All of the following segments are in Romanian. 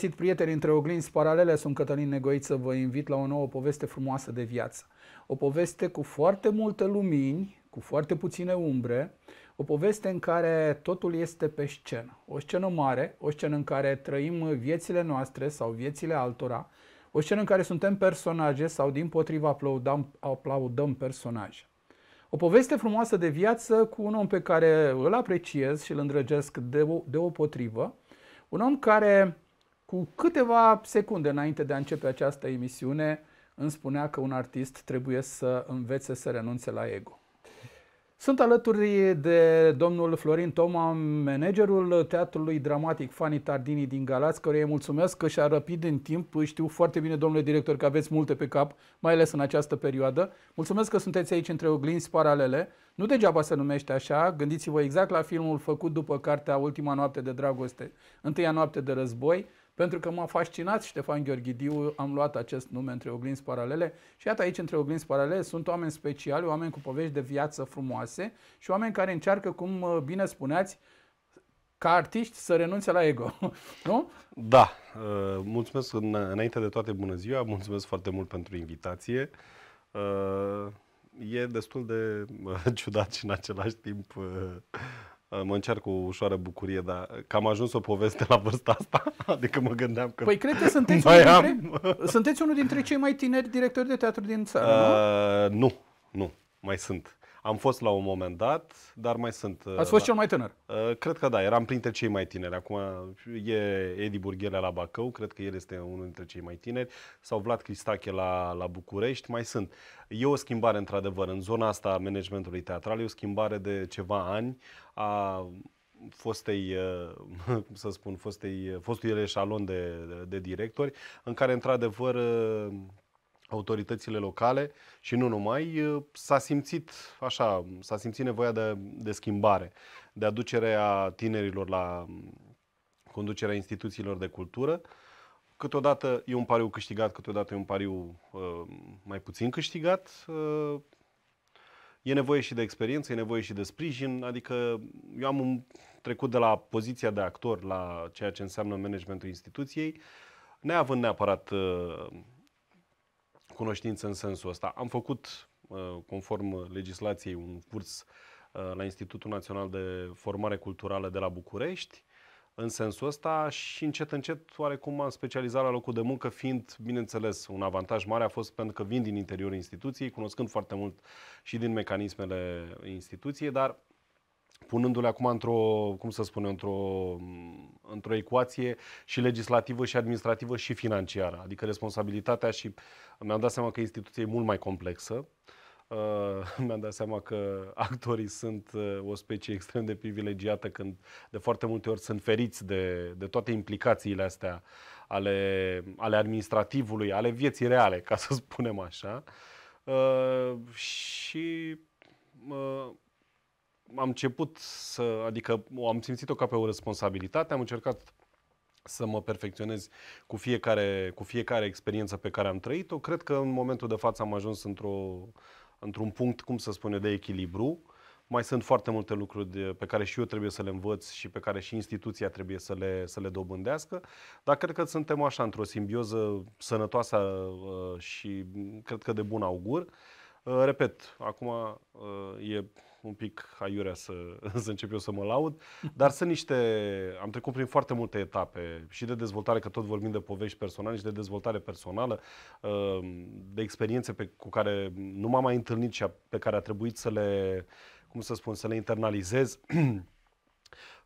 găsit, prieteni, între oglinzi paralele, sunt Cătălin Negoiță, vă invit la o nouă poveste frumoasă de viață. O poveste cu foarte multe lumini, cu foarte puține umbre, o poveste în care totul este pe scenă. O scenă mare, o scenă în care trăim viețile noastre sau viețile altora, o scenă în care suntem personaje sau din potriva aplaudăm, aplaudăm personaje. O poveste frumoasă de viață cu un om pe care îl apreciez și îl îndrăgesc de, de o potrivă, un om care cu câteva secunde înainte de a începe această emisiune, îmi spunea că un artist trebuie să învețe să renunțe la ego. Sunt alături de domnul Florin Toma, managerul Teatrului Dramatic Fani Tardini din Galați, căruia îi mulțumesc că și-a răpit în timp. Știu foarte bine, domnule director, că aveți multe pe cap, mai ales în această perioadă. Mulțumesc că sunteți aici între oglinzi paralele. Nu degeaba se numește așa, gândiți-vă exact la filmul făcut după cartea Ultima noapte de dragoste, Întâia noapte de război, pentru că m-a fascinat Ștefan Gheorghidiu, am luat acest nume între oglinzi paralele și iată aici între oglinzi paralele sunt oameni speciali, oameni cu povești de viață frumoase și oameni care încearcă, cum uh, bine spuneați, ca artiști să renunțe la ego, nu? Da, uh, mulțumesc înainte de toate bună ziua, mulțumesc foarte mult pentru invitație. Uh, e destul de ciudat și în același timp mă încerc cu ușoară bucurie, dar cam ajuns o poveste la vârsta asta, adică mă gândeam că Păi cred că sunteți, unul am... dintre, sunteți unul dintre cei mai tineri directori de teatru din țară, uh, nu? Nu, nu, mai sunt. Am fost la un moment dat, dar mai sunt. Ați fost la... Da. cel mai tânăr? Uh, cred că da, eram printre cei mai tineri. Acum e Edi Burghele la Bacău, cred că el este unul dintre cei mai tineri, sau Vlad Cristache la, la București, mai sunt. E o schimbare, într-adevăr, în zona asta a managementului teatral, e o schimbare de ceva ani a fostei, uh, să spun, fostei, fostului eșalon de, de directori, în care, într-adevăr, uh, autoritățile locale și nu numai, s-a simțit așa, s-a simțit nevoia de, de schimbare, de aducerea tinerilor la conducerea instituțiilor de cultură. Câteodată e un pariu câștigat, câteodată e un pariu uh, mai puțin câștigat. Uh, e nevoie și de experiență, e nevoie și de sprijin, adică eu am trecut de la poziția de actor la ceea ce înseamnă managementul instituției, neavând neapărat uh, cunoștință în sensul ăsta. Am făcut, uh, conform legislației, un curs uh, la Institutul Național de Formare Culturală de la București, în sensul ăsta și încet, încet, oarecum am specializat la locul de muncă, fiind, bineînțeles, un avantaj mare a fost pentru că vin din interiorul instituției, cunoscând foarte mult și din mecanismele instituției, dar punându-le acum într-o, cum să spun, într-o, într-o ecuație și legislativă și administrativă și financiară. Adică responsabilitatea și mi-am dat seama că instituția e mult mai complexă. Uh, mi-am dat seama că actorii sunt uh, o specie extrem de privilegiată când de foarte multe ori sunt feriți de, de toate implicațiile astea ale, ale administrativului, ale vieții reale, ca să spunem așa. Uh, și uh, am început să, adică am simțit-o ca pe o responsabilitate, am încercat să mă perfecționez cu fiecare, cu fiecare experiență pe care am trăit-o. Cred că în momentul de față am ajuns într-o, într-un punct, cum să spune, de echilibru. Mai sunt foarte multe lucruri de, pe care și eu trebuie să le învăț și pe care și instituția trebuie să le, să le dobândească, dar cred că suntem așa într-o simbioză sănătoasă uh, și cred că de bun augur. Uh, repet, acum uh, e un pic aiurea să, să încep eu să mă laud, dar sunt niște, am trecut prin foarte multe etape și de dezvoltare, că tot vorbim de povești personale și de dezvoltare personală, uh, de experiențe pe, cu care nu m-am mai întâlnit și pe care a trebuit să le, cum să spun, să le internalizez.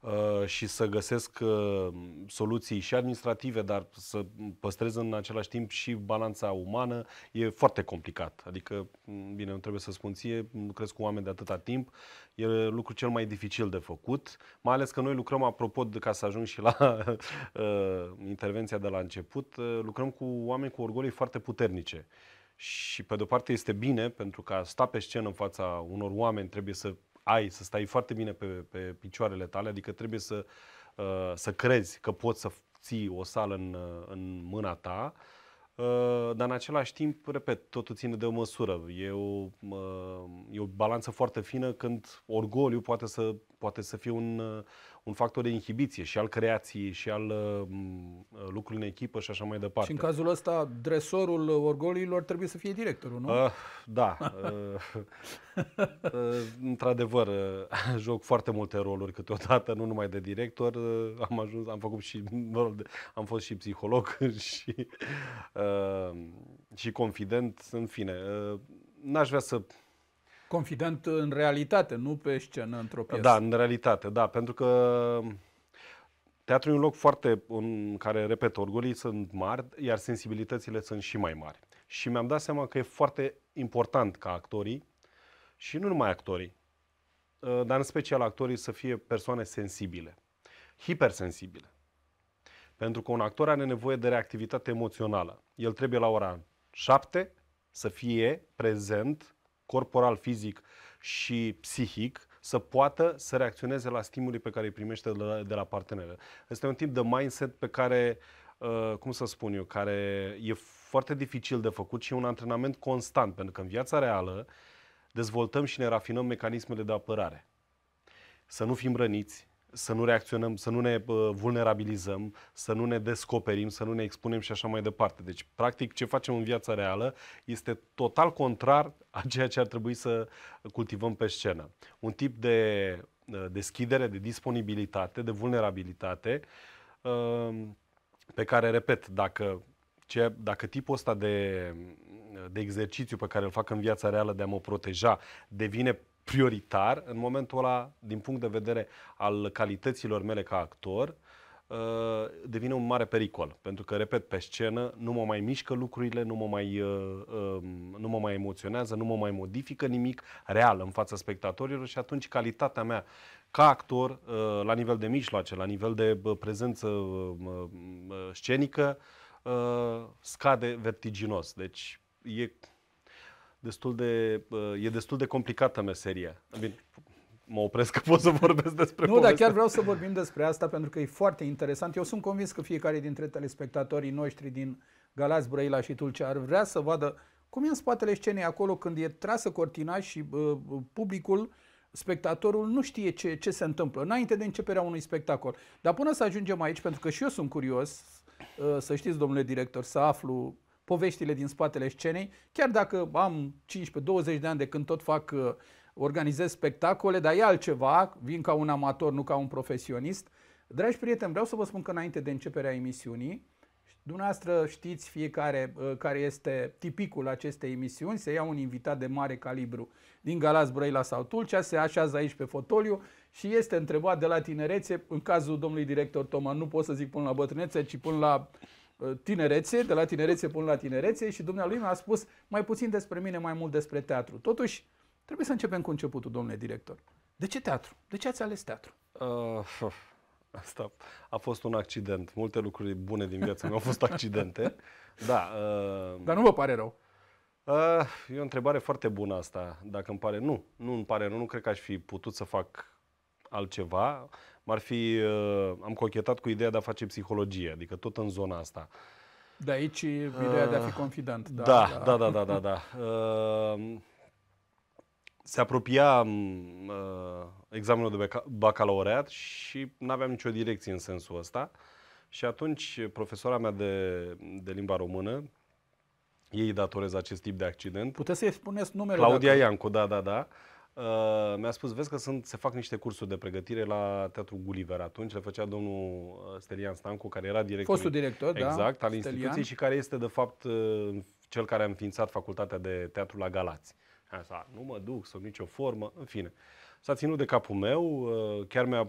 Uh, și să găsesc uh, soluții și administrative, dar să păstrez în același timp și balanța umană, e foarte complicat. Adică, mm, bine, nu trebuie să spun ție, lucrez cu oameni de atâta timp, e lucru cel mai dificil de făcut, mai ales că noi lucrăm, apropo, ca să ajung și la uh, intervenția de la început, lucrăm cu oameni cu orgolii foarte puternice. Și pe de-o parte este bine, pentru că a sta pe scenă în fața unor oameni trebuie să ai, să stai foarte bine pe, pe picioarele tale, adică trebuie să, uh, să crezi că poți să ții o sală în, uh, în mâna ta, uh, dar în același timp, repet, totul ține de o măsură. E o, e o balanță foarte fină când orgoliu poate să, poate să fie un, un factor de inhibiție și al creației și al uh, uh lucrului în echipă și așa mai departe. Și în cazul ăsta, dresorul orgoliilor trebuie să fie directorul, nu? Uh, da. uh, uh, într-adevăr, uh, joc foarte multe roluri câteodată, nu numai de director. Uh, am ajuns, am făcut și rol de, am fost și psiholog și, uh, și confident, în fine. Uh, n-aș vrea să Confident în realitate, nu pe scenă, într-o piesă. Da, în realitate, da, pentru că teatrul e un loc foarte, în care, repet, orgolii sunt mari, iar sensibilitățile sunt și mai mari. Și mi-am dat seama că e foarte important ca actorii, și nu numai actorii, uh, dar în special actorii să fie persoane sensibile, hipersensibile. Pentru că un actor are nevoie de reactivitate emoțională. El trebuie la ora 7 să fie prezent corporal, fizic și psihic, să poată să reacționeze la stimuli pe care îi primește de la, de la parteneră. Este un tip de mindset pe care, uh, cum să spun eu, care e foarte dificil de făcut și e un antrenament constant, pentru că în viața reală dezvoltăm și ne rafinăm mecanismele de apărare. Să nu fim răniți, să nu reacționăm, să nu ne vulnerabilizăm, să nu ne descoperim, să nu ne expunem și așa mai departe. Deci, practic, ce facem în viața reală este total contrar a ceea ce ar trebui să cultivăm pe scenă. Un tip de ă, deschidere, de disponibilitate, de vulnerabilitate, ă, pe care, repet, dacă, ce, dacă tipul ăsta de, de exercițiu pe care îl fac în viața reală de a mă proteja devine prioritar în momentul ăla, din punct de vedere al calităților mele ca actor, uh, devine un mare pericol. Pentru că, repet, pe scenă nu mă mai mișcă lucrurile, nu mă mai, uh, um, nu mă mai emoționează, nu mă mai modifică nimic real în fața spectatorilor și atunci calitatea mea ca actor, uh, la nivel de mijloace, la nivel de prezență scenică, scade vertiginos. Deci e destul de, uh, e destul de complicată meseria. Bine, mă opresc că pot să vorbesc despre Nu, povestea. dar chiar vreau să vorbim despre asta pentru că e foarte interesant. Eu sunt convins că fiecare dintre telespectatorii noștri din Galați, Brăila și Tulcea ar vrea să vadă cum e în spatele scenei acolo când e trasă cortina și uh, publicul, spectatorul nu știe ce, ce se întâmplă înainte de începerea unui spectacol. Dar până să ajungem aici, pentru că și eu sunt curios, uh, să știți, domnule director, să aflu poveștile din spatele scenei, chiar dacă am 15-20 de ani de când tot fac, uh, organizez spectacole, dar e altceva, vin ca un amator, nu ca un profesionist. Dragi prieteni, vreau să vă spun că înainte de începerea emisiunii, Dumneavoastră știți fiecare uh, care este tipicul acestei emisiuni, se ia un invitat de mare calibru din Galați, Brăila sau Tulcea, se așează aici pe fotoliu și este întrebat de la tinerețe, în cazul domnului director Toma, nu pot să zic până la bătrânețe, ci până la Uh, tinerețe, de la tinerețe până la tinerețe și dumnealui mi-a spus mai puțin despre mine, mai mult despre teatru. Totuși, trebuie să începem cu începutul, domnule director. De ce teatru? De ce ați ales teatru? Uh, asta a fost un accident. Multe lucruri bune din viața mea au fost accidente. Da. Uh, Dar nu vă pare rău. Uh, e o întrebare foarte bună asta, dacă îmi pare. Nu, nu îmi pare rău, nu cred că aș fi putut să fac altceva m-ar fi, uh, am cochetat cu ideea de a face psihologie, adică tot în zona asta. De aici ideea de a fi uh, confident. Da, da, da, da, da, da. da. da. Uh, se apropia um, examenul de bacalaureat și nu aveam nicio direcție în sensul ăsta. Și atunci profesora mea de, de limba română, ei datorez acest tip de accident. Puteți să-i spuneți numele. Claudia dacă... Iancu, da, da, da. Uh, Uh, mi-a spus, vezi că sunt, se fac niște cursuri de pregătire la Teatrul Gulliver atunci, le făcea domnul uh, Stelian Stancu, care era director. Fostul director, da, exact, da, al Stelian. instituției și care este, de fapt, uh, cel care a înființat facultatea de teatru la Galați. nu mă duc, sunt nicio formă, în fine. S-a ținut de capul meu, uh, chiar mi-a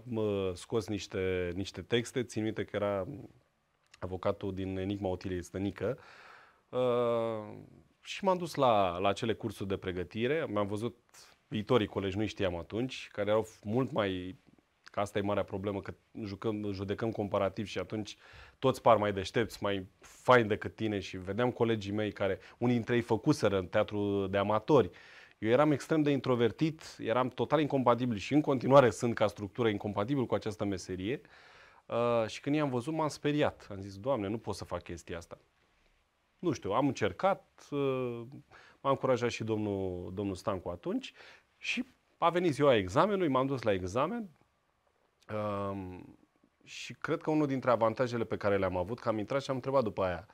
scos niște, niște texte, țin minte că era avocatul din Enigma Otiliei Stănică, și m-am dus la, la acele cursuri de pregătire, mi-am văzut viitorii colegi, nu știam atunci, care erau mult mai că asta e marea problemă, că jucăm, judecăm comparativ și atunci toți par mai deștepți, mai fain decât tine și vedeam colegii mei care, unii dintre ei făcuseră în teatru de amatori. Eu eram extrem de introvertit, eram total incompatibil și în continuare sunt ca structură incompatibil cu această meserie uh, și când i-am văzut m-am speriat. Am zis, Doamne, nu pot să fac chestia asta. Nu știu, am încercat, uh, M-a încurajat și domnul, domnul Stancu atunci și a venit ziua examenului, m-am dus la examen um, și cred că unul dintre avantajele pe care le-am avut, că am intrat și am întrebat după aia,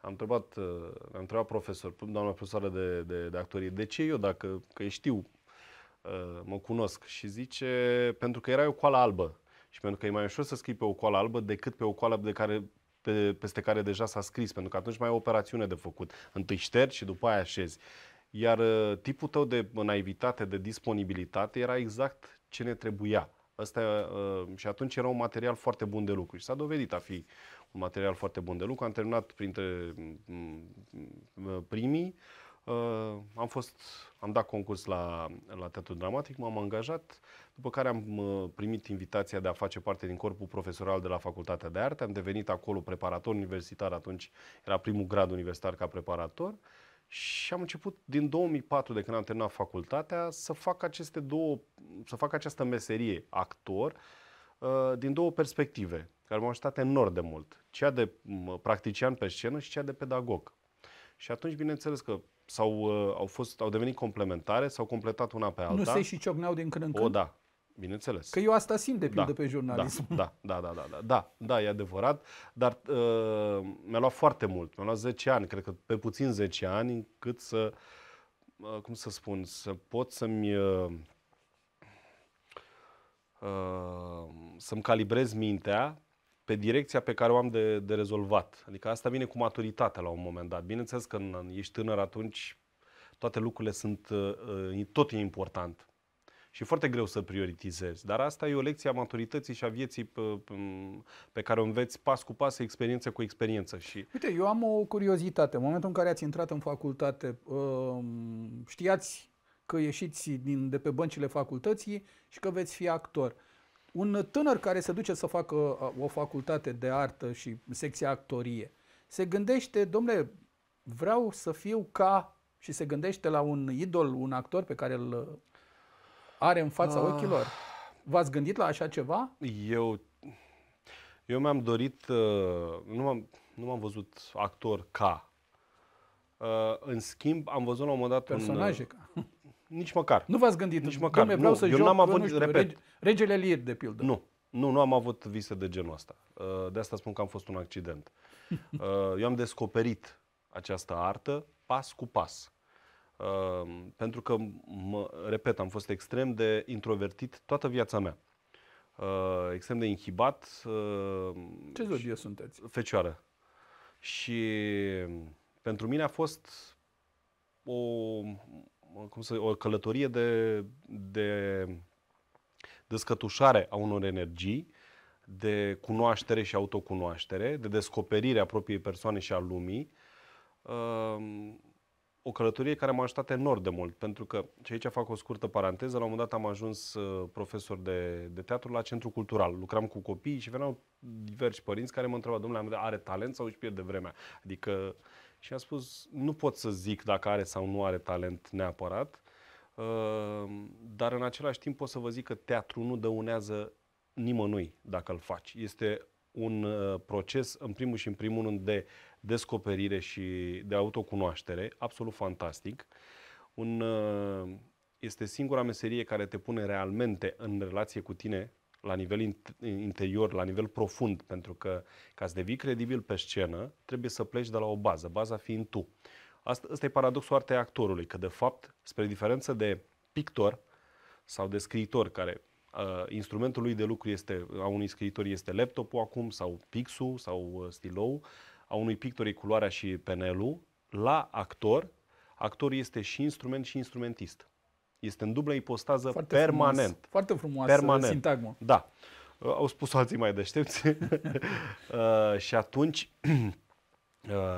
am întrebat, uh, am întrebat profesor, doamna profesoară de, de, de actorie, de ce eu, dacă că știu, uh, mă cunosc și zice, pentru că era o coală albă și pentru că e mai ușor să scrii pe o coală albă decât pe o coală de care pe, peste care deja s-a scris, pentru că atunci mai e o operațiune de făcut. Întâi ștergi și după aia așezi. Iar uh, tipul tău de naivitate, de disponibilitate era exact ce ne trebuia. Asta, uh, și atunci era un material foarte bun de lucru și s-a dovedit a fi un material foarte bun de lucru. Am terminat printre mm, mm, primii, Uh, am fost, am dat concurs la, la Teatru Dramatic, m-am angajat, după care am uh, primit invitația de a face parte din corpul profesoral de la Facultatea de Arte, am devenit acolo preparator universitar, atunci era primul grad universitar ca preparator și am început din 2004, de când am terminat facultatea, să fac aceste două, să fac această meserie actor uh, din două perspective, care m-au ajutat enorm de mult. Cea de practician pe scenă și cea de pedagog. Și atunci, bineînțeles că sau uh, au, fost, au devenit complementare, s-au completat una pe alta. Nu se și ciocneau din când în când? O, da. Bineînțeles. Că eu asta simt de da, pildă da, pe jurnalism. Da, da, da, da, da, da, da, e adevărat, dar uh, mi-a luat foarte mult, mi-a luat 10 ani, cred că pe puțin 10 ani, încât să, uh, cum să spun, să pot să-mi, uh, uh, să-mi calibrez mintea pe direcția pe care o am de, de rezolvat. Adică asta vine cu maturitatea la un moment dat. Bineînțeles că când ești tânăr atunci toate lucrurile sunt, uh, uh, tot e important. Și e foarte greu să prioritizezi. Dar asta e o lecție a maturității și a vieții pe, uh, um, pe care o înveți pas cu pas, experiență cu experiență. Și... Uite, eu am o curiozitate. În momentul în care ați intrat în facultate, um, știați că ieșiți din, de pe băncile facultății și că veți fi actor un tânăr care se duce să facă uh, o facultate de artă și secția actorie, se gândește, domnule, vreau să fiu ca și se gândește la un idol, un actor pe care îl uh, are în fața ah. ochilor. V-ați gândit la așa ceva? Eu, eu mi-am dorit, uh, nu am nu m-am văzut actor ca. În schimb, am văzut la un moment dat Personaje un... ca. Nici măcar. Nu v-ați gândit, Nici măcar. Domne, vreau nu, să eu joc, n-am avut, nu știu, repet, regele Lir, de pildă. Nu, nu, nu am avut vise de genul ăsta. Uh, de asta spun că am fost un accident. Uh, eu am descoperit această artă pas cu pas. Uh, pentru că, mă, repet, am fost extrem de introvertit toată viața mea. Extrem de inhibat. Ce zodie sunteți? Fecioară. Și pentru mine a fost o, cum să, o călătorie de, de descătușare a unor energii, de cunoaștere și autocunoaștere, de descoperire a propriei persoane și a lumii, ehm, o călătorie care m-a ajutat enorm de mult, pentru că, și aici fac o scurtă paranteză, la un moment dat am ajuns ă, profesor de, de teatru la Centru Cultural. Lucram cu copii și veneau diversi părinți care mă întrebau, domnule, are talent sau își pierde vremea? Adică, uh, și a spus nu pot să zic dacă are sau nu are talent neapărat, uh, dar în același timp pot să vă zic că teatru nu dăunează nimănui dacă îl faci. Este un uh, proces, în primul și în primul rând, de descoperire și de autocunoaștere, absolut fantastic. Un, uh, este singura meserie care te pune realmente în relație cu tine la nivel interior, la nivel profund, pentru că ca să devii credibil pe scenă, trebuie să pleci de la o bază, baza fiind tu. Asta, asta e paradoxul artei actorului, că de fapt, spre diferență de pictor sau de scriitor, care uh, instrumentul lui de lucru este, a unui scriitor este laptopul acum, sau pixul, sau uh, stilou, a unui pictor e culoarea și penelul, la actor, actorul este și instrument și instrumentist. Este în dublă ipostază foarte permanent. Frumos, foarte frumoasă permanent. sintagmă. Da. Au spus alții mai deștepți. uh, și atunci uh,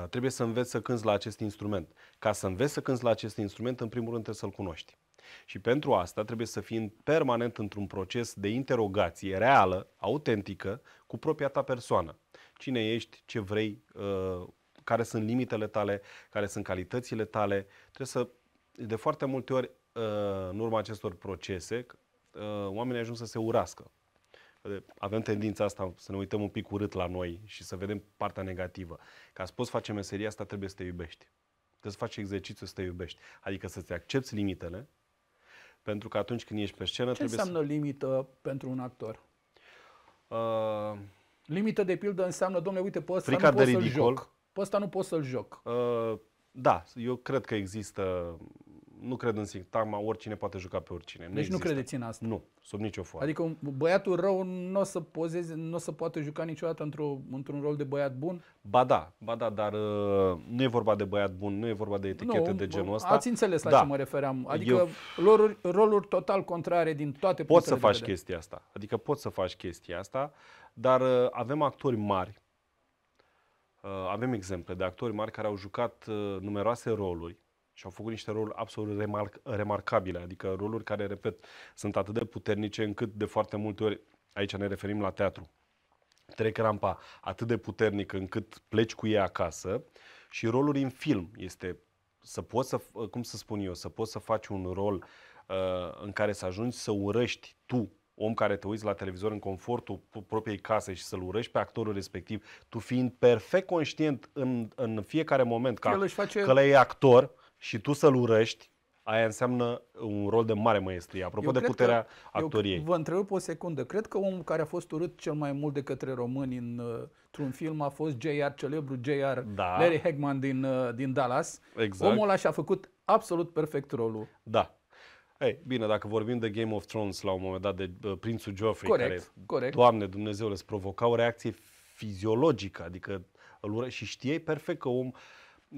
trebuie să înveți să cânți la acest instrument. Ca să înveți să cânți la acest instrument, în primul rând trebuie să-l cunoști. Și pentru asta trebuie să fii permanent într-un proces de interogație reală, autentică, cu propria ta persoană. Cine ești, ce vrei, uh, care sunt limitele tale, care sunt calitățile tale. Trebuie să, de foarte multe ori, în urma acestor procese, uh, oamenii ajung să se urască. Avem tendința asta să ne uităm un pic urât la noi și să vedem partea negativă. Ca să poți face meseria asta, trebuie să te iubești. Trebuie să faci exercițiu să te iubești. Adică să-ți accepti limitele, pentru că atunci când ești pe scenă... Ce înseamnă să... limită pentru un actor? Uh... Limită, de pildă, înseamnă, domnule, uite, pe ăsta nu pot să-l joc. Pe ăsta nu pot să-l joc. Uh, da, eu cred că există nu cred în sintagma oricine poate juca pe oricine. Nu deci există. nu credeți în asta? Nu, sub nicio formă. Adică băiatul rău nu o să pozeze, nu o să poată juca niciodată într-o, într-un rol de băiat bun? Ba da, ba da, dar uh, nu e vorba de băiat bun, nu e vorba de etichete nu, de genul ăsta. Ați înțeles la da. ce mă refeream. Adică Eu... roluri, roluri total contrare din toate Poți să faci vedere. chestia asta. Adică poți să faci chestia asta, dar uh, avem actori mari, uh, avem exemple de actori mari care au jucat uh, numeroase roluri și au făcut niște roluri absolut remarc- remarcabile, adică roluri care, repet, sunt atât de puternice încât de foarte multe ori, aici ne referim la teatru, trec rampa atât de puternică încât pleci cu ea acasă și roluri în film este să poți să, cum să spun eu, să poți să faci un rol uh, în care să ajungi să urăști tu om care te uiți la televizor în confortul propriei case și să-l urăști pe actorul respectiv, tu fiind perfect conștient în, în fiecare moment că, El face... că e actor, și tu să-l urăști, aia înseamnă un rol de mare maestrie. Apropo eu de puterea că, actoriei. Eu vă întreb o secundă. Cred că omul care a fost urât cel mai mult de către români în, uh, într-un film a fost J.R. celebru, J.R. Da. Larry Hagman din, uh, din Dallas. Exact. Omul ăla și-a făcut absolut perfect rolul. Da. Ei, bine, dacă vorbim de Game of Thrones la un moment dat, de uh, Prințul Joffrey, corect, care, corect. Doamne Dumnezeule, îți provoca o reacție fiziologică, adică îl ură, și știai perfect că om, uh,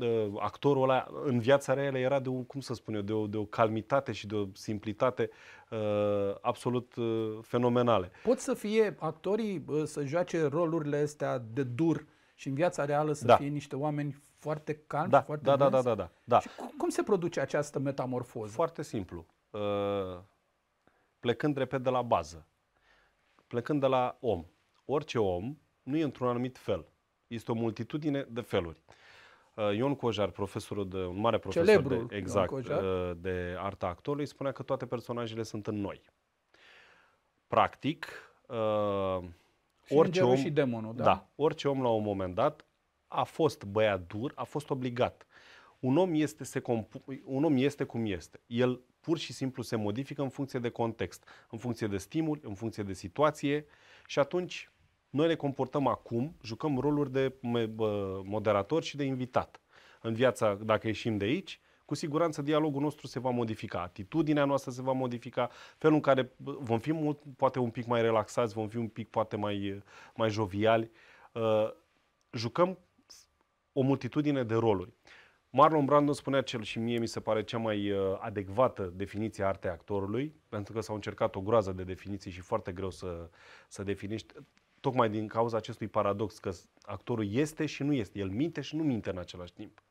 Ă, actorul ăla în viața reală era de un cum să spun eu, de o, de o calmitate și de o simplitate uh, absolut uh, ă, fenomenale. Pot să fie actorii uh, să joace rolurile astea de dur și în viața reală să da. fie niște oameni foarte calmi, da, foarte da, da, da, da, da, da. Și cum, cum se produce această metamorfoză? Foarte simplu. Uh, plecând repede de la bază. Plecând de la om. Orice om nu e într-un anumit fel. Este o multitudine de feluri. Uh, Uh, Ion Cojar, profesorul de, un mare profesor Celebrul de, exact, uh, de arta actorului, spunea că toate personajele sunt în noi. Practic, uh, orice om, și demonul, da? da, orice om la un moment dat a fost băiat dur, a fost obligat. Un om, este, se compu- un om este cum este. El pur și simplu se modifică în funcție de context, în funcție de stimul, în funcție de situație și atunci noi ne comportăm acum, jucăm roluri de moderator și de invitat. În viața, dacă ieșim de aici, cu siguranță dialogul nostru se va modifica, atitudinea noastră se va modifica, felul în care vom fi mult, poate un pic mai relaxați, vom fi un pic poate mai, mai joviali. Ă, jucăm o multitudine de roluri. Marlon Brando spunea cel și mie mi se pare cea mai ă, adecvată definiție a artei actorului, pentru că s-au încercat o groază de definiții și foarte greu să, să definiști. Tocmai din cauza acestui paradox că actorul este și nu este, el minte și nu minte în același timp.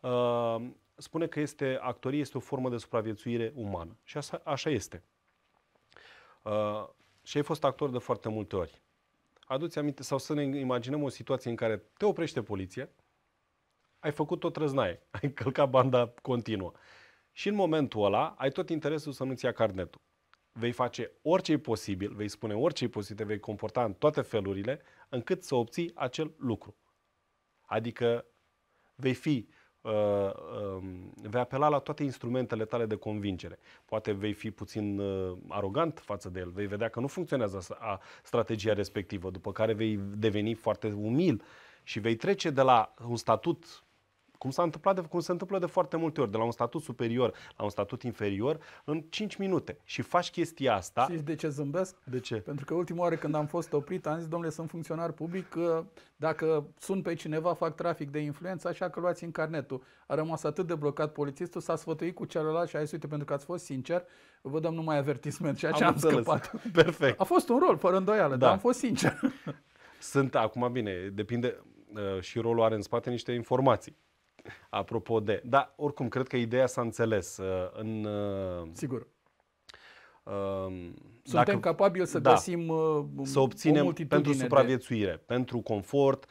Uh, spune că este actorie este o formă de supraviețuire umană și așa, așa este. Uh, și ai fost actor de foarte multe ori. Aduți aminte sau să ne imaginăm o situație în care te oprește poliția, ai făcut o trăznaie, ai călcat banda continuă. Și în momentul ăla ai tot interesul să nu-ți ia carnetul vei face orice e posibil, vei spune orice e posibil, te vei comporta în toate felurile, încât să obții acel lucru. Adică vei fi Uh, uh, vei apela la toate instrumentele tale de convingere. Poate vei fi puțin uh, arogant față de el, vei vedea că nu funcționează a strategia respectivă, după care vei deveni foarte umil și vei trece de la un statut cum, s-a întâmplat de, cum se întâmplă de foarte multe ori, de la un statut superior la un statut inferior, în 5 minute. Și faci chestia asta. Și de ce zâmbesc? De ce? Pentru că ultima oară când am fost oprit, am zis, domnule, sunt funcționar public, dacă sun pe cineva, fac trafic de influență, așa că luați în carnetul. A rămas atât de blocat polițistul, s-a sfătuit cu celălalt și a zis, uite, pentru că ați fost sincer, vă dăm numai avertisment, și așa am, am scăpat. Perfect. A fost un rol, fără îndoială, da. dar am fost sincer. Sunt, acum bine, depinde, uh, și rolul are în spate niște informații apropo de... Da, oricum, cred că ideea s-a înțeles. Uh, în, uh, Sigur. Um, Suntem dacă, capabili să da, găsim uh, să obținem o pentru supraviețuire, de... pentru confort,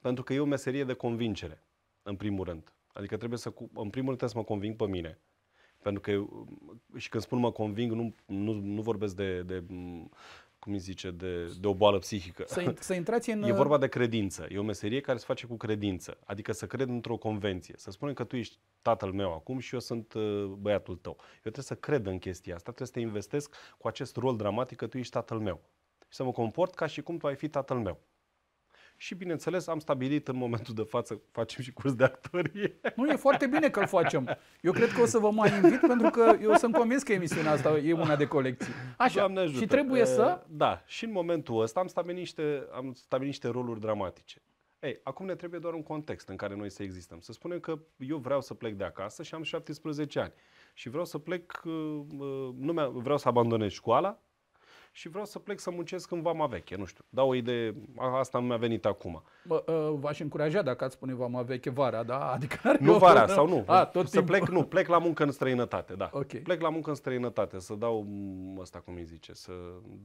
pentru că e o meserie de convingere, în primul rând. Adică trebuie să, în primul rând să mă conving pe mine. Pentru că eu, și când spun mă conving, nu, nu, nu vorbesc de, de cum îi zice, de, de o boală psihică. Să, să intrați în... E uh, vorba de credință. E o meserie care se face cu credință. Adică să cred într-o convenție. Să spunem că tu ești tatăl meu acum și eu sunt uh, băiatul tău. Eu trebuie să cred în chestia asta, trebuie să te investesc cu acest rol dramatic că tu ești tatăl meu. Și să mă comport ca și cum tu ai fi tatăl meu și, bineînțeles, am stabilit în momentul de față, facem și curs de actorie. Nu, e foarte bine că-l facem. Eu cred că o să vă mai invit, pentru că eu sunt convins că emisiunea asta e una de colecții. Așa, Doamne ajută. și trebuie să... Da, și în momentul ăsta am stabilit niște, am stabilit niște roluri dramatice. Ei, acum ne trebuie doar un context în care noi să existăm. Să spunem că eu vreau să plec de acasă și am 17 ani și vreau să plec, uh, uh, nu vreau să abandonez școala, și vreau să plec să muncesc în Vama Veche, nu știu. Dau o idee, asta mi-a venit acum. Bă, ă, v-aș încuraja dacă ați spune Vama Veche vara, da? Adică ar nu vara oră... sau nu. A, tot să timpul. plec, nu, plec la muncă în străinătate, da. Okay. Plec la muncă în străinătate, să dau asta cum îi zice, să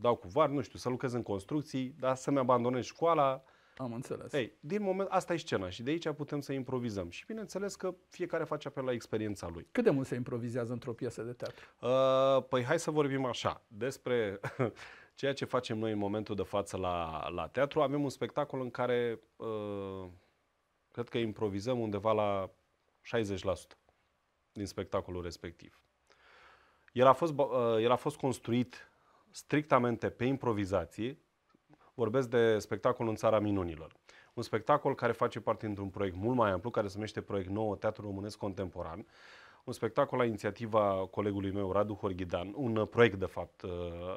dau cu var, nu știu, să lucrez în construcții, dar să-mi abandonez școala, am înțeles. Ei, din moment, asta e scena și de aici putem să improvizăm. Și bineînțeles că fiecare face apel la experiența lui. Cât de mult se improvizează într-o piesă de teatru? Uh, păi hai să vorbim așa, despre ceea ce facem noi în momentul de față la, la teatru. Avem un spectacol în care uh, cred că improvizăm undeva la 60% din spectacolul respectiv. El a fost, uh, el a fost construit strictamente pe improvizație, Vorbesc de spectacolul în Țara Minunilor. Un spectacol care face parte dintr-un proiect mult mai amplu, care se numește Proiect nou Teatru Românesc Contemporan. Un spectacol la inițiativa colegului meu, Radu Horghidan, un uh, proiect, de fapt, uh,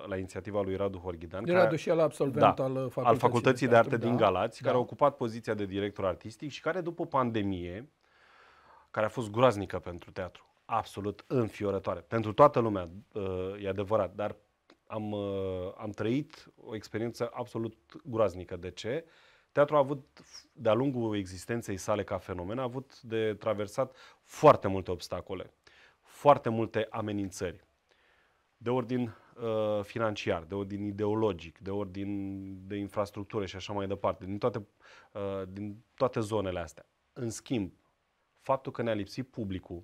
la inițiativa lui Radu Horghidan. Era care, și el absolvent da, al, facultății al Facultății de Arte da, din Galați, da. care a da. ocupat poziția de director artistic și care, după pandemie, care a fost groaznică pentru teatru, absolut înfiorătoare. Pentru toată lumea, uh, e adevărat, dar am, uh, am trăit o experiență absolut groaznică. De ce? Teatrul a avut, de-a lungul existenței sale ca fenomen, a avut de traversat foarte multe obstacole, foarte multe amenințări, de ordin uh, financiar, de ordin ideologic, de ordin de infrastructură și așa mai departe, din toate, uh, din toate zonele astea. În schimb, faptul că ne-a lipsit publicul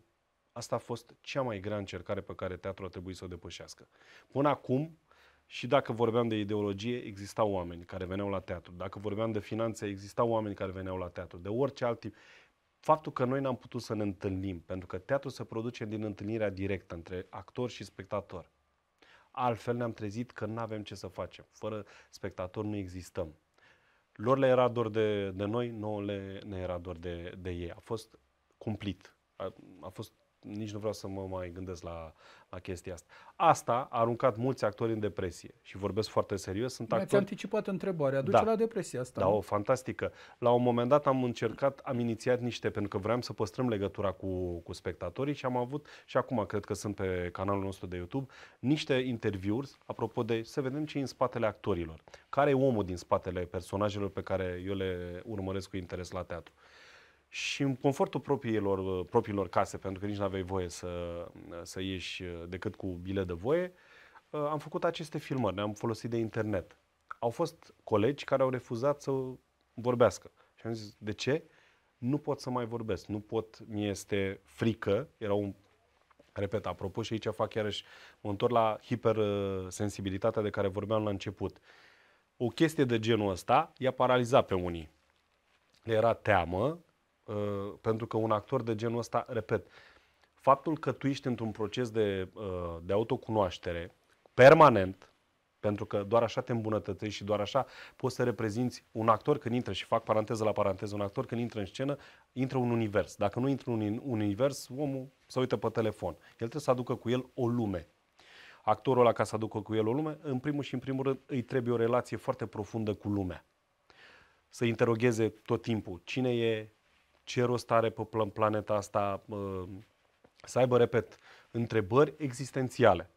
Asta a fost cea mai grea încercare pe care teatrul a trebuit să o depășească. Până acum, și dacă vorbeam de ideologie, existau oameni care veneau la teatru. Dacă vorbeam de finanțe, existau oameni care veneau la teatru. De orice alt tip. Faptul că noi n-am putut să ne întâlnim, pentru că teatru se produce din întâlnirea directă între actor și spectator. Altfel ne-am trezit că nu avem ce să facem. Fără spectator nu existăm. Lor le era dor de, de noi, nouă le, ne era dor de, de ei. A fost cumplit. A, a fost nici nu vreau să mă mai gândesc la, la chestia asta. Asta a aruncat mulți actori în depresie și vorbesc foarte serios. Sunt actori... Mi-ați anticipat întrebarea, duce da. la depresia asta. Da, o fantastică. La un moment dat am încercat, am inițiat niște, pentru că vreau să păstrăm legătura cu, cu spectatorii și am avut, și acum cred că sunt pe canalul nostru de YouTube, niște interviuri, apropo de să vedem ce e în spatele actorilor. Care e omul din spatele personajelor pe care eu le urmăresc cu interes la teatru și în confortul propriilor, propriilor case, pentru că nici nu aveai voie să, să ieși uh, decât cu bilet de voie, uh, am făcut aceste filmări, ne-am folosit de internet. Au fost colegi care au refuzat să vorbească. Și am zis, de ce? Nu pot să mai vorbesc, nu pot, mi este frică, era un Repet, apropo și aici fac iarăși, mă întorc la hipersensibilitatea de care vorbeam la început. O chestie de genul ăsta i-a paralizat pe unii. Le era teamă Uh, pentru că un actor de genul ăsta, repet, faptul că tu ești într-un proces de, uh, de autocunoaștere permanent, pentru că doar așa te îmbunătățești și doar așa poți să reprezinți un actor când intră, și fac paranteză la paranteză, un actor când intră în scenă, intră un univers. Dacă nu intră un univers, omul se uită pe telefon. El trebuie să aducă cu el o lume. Actorul ăla, ca să aducă cu el o lume, în primul și în primul rând îi trebuie o relație foarte profundă cu lumea. Să interogheze tot timpul cine e, ce rost are pe planeta asta să aibă, repet, întrebări existențiale.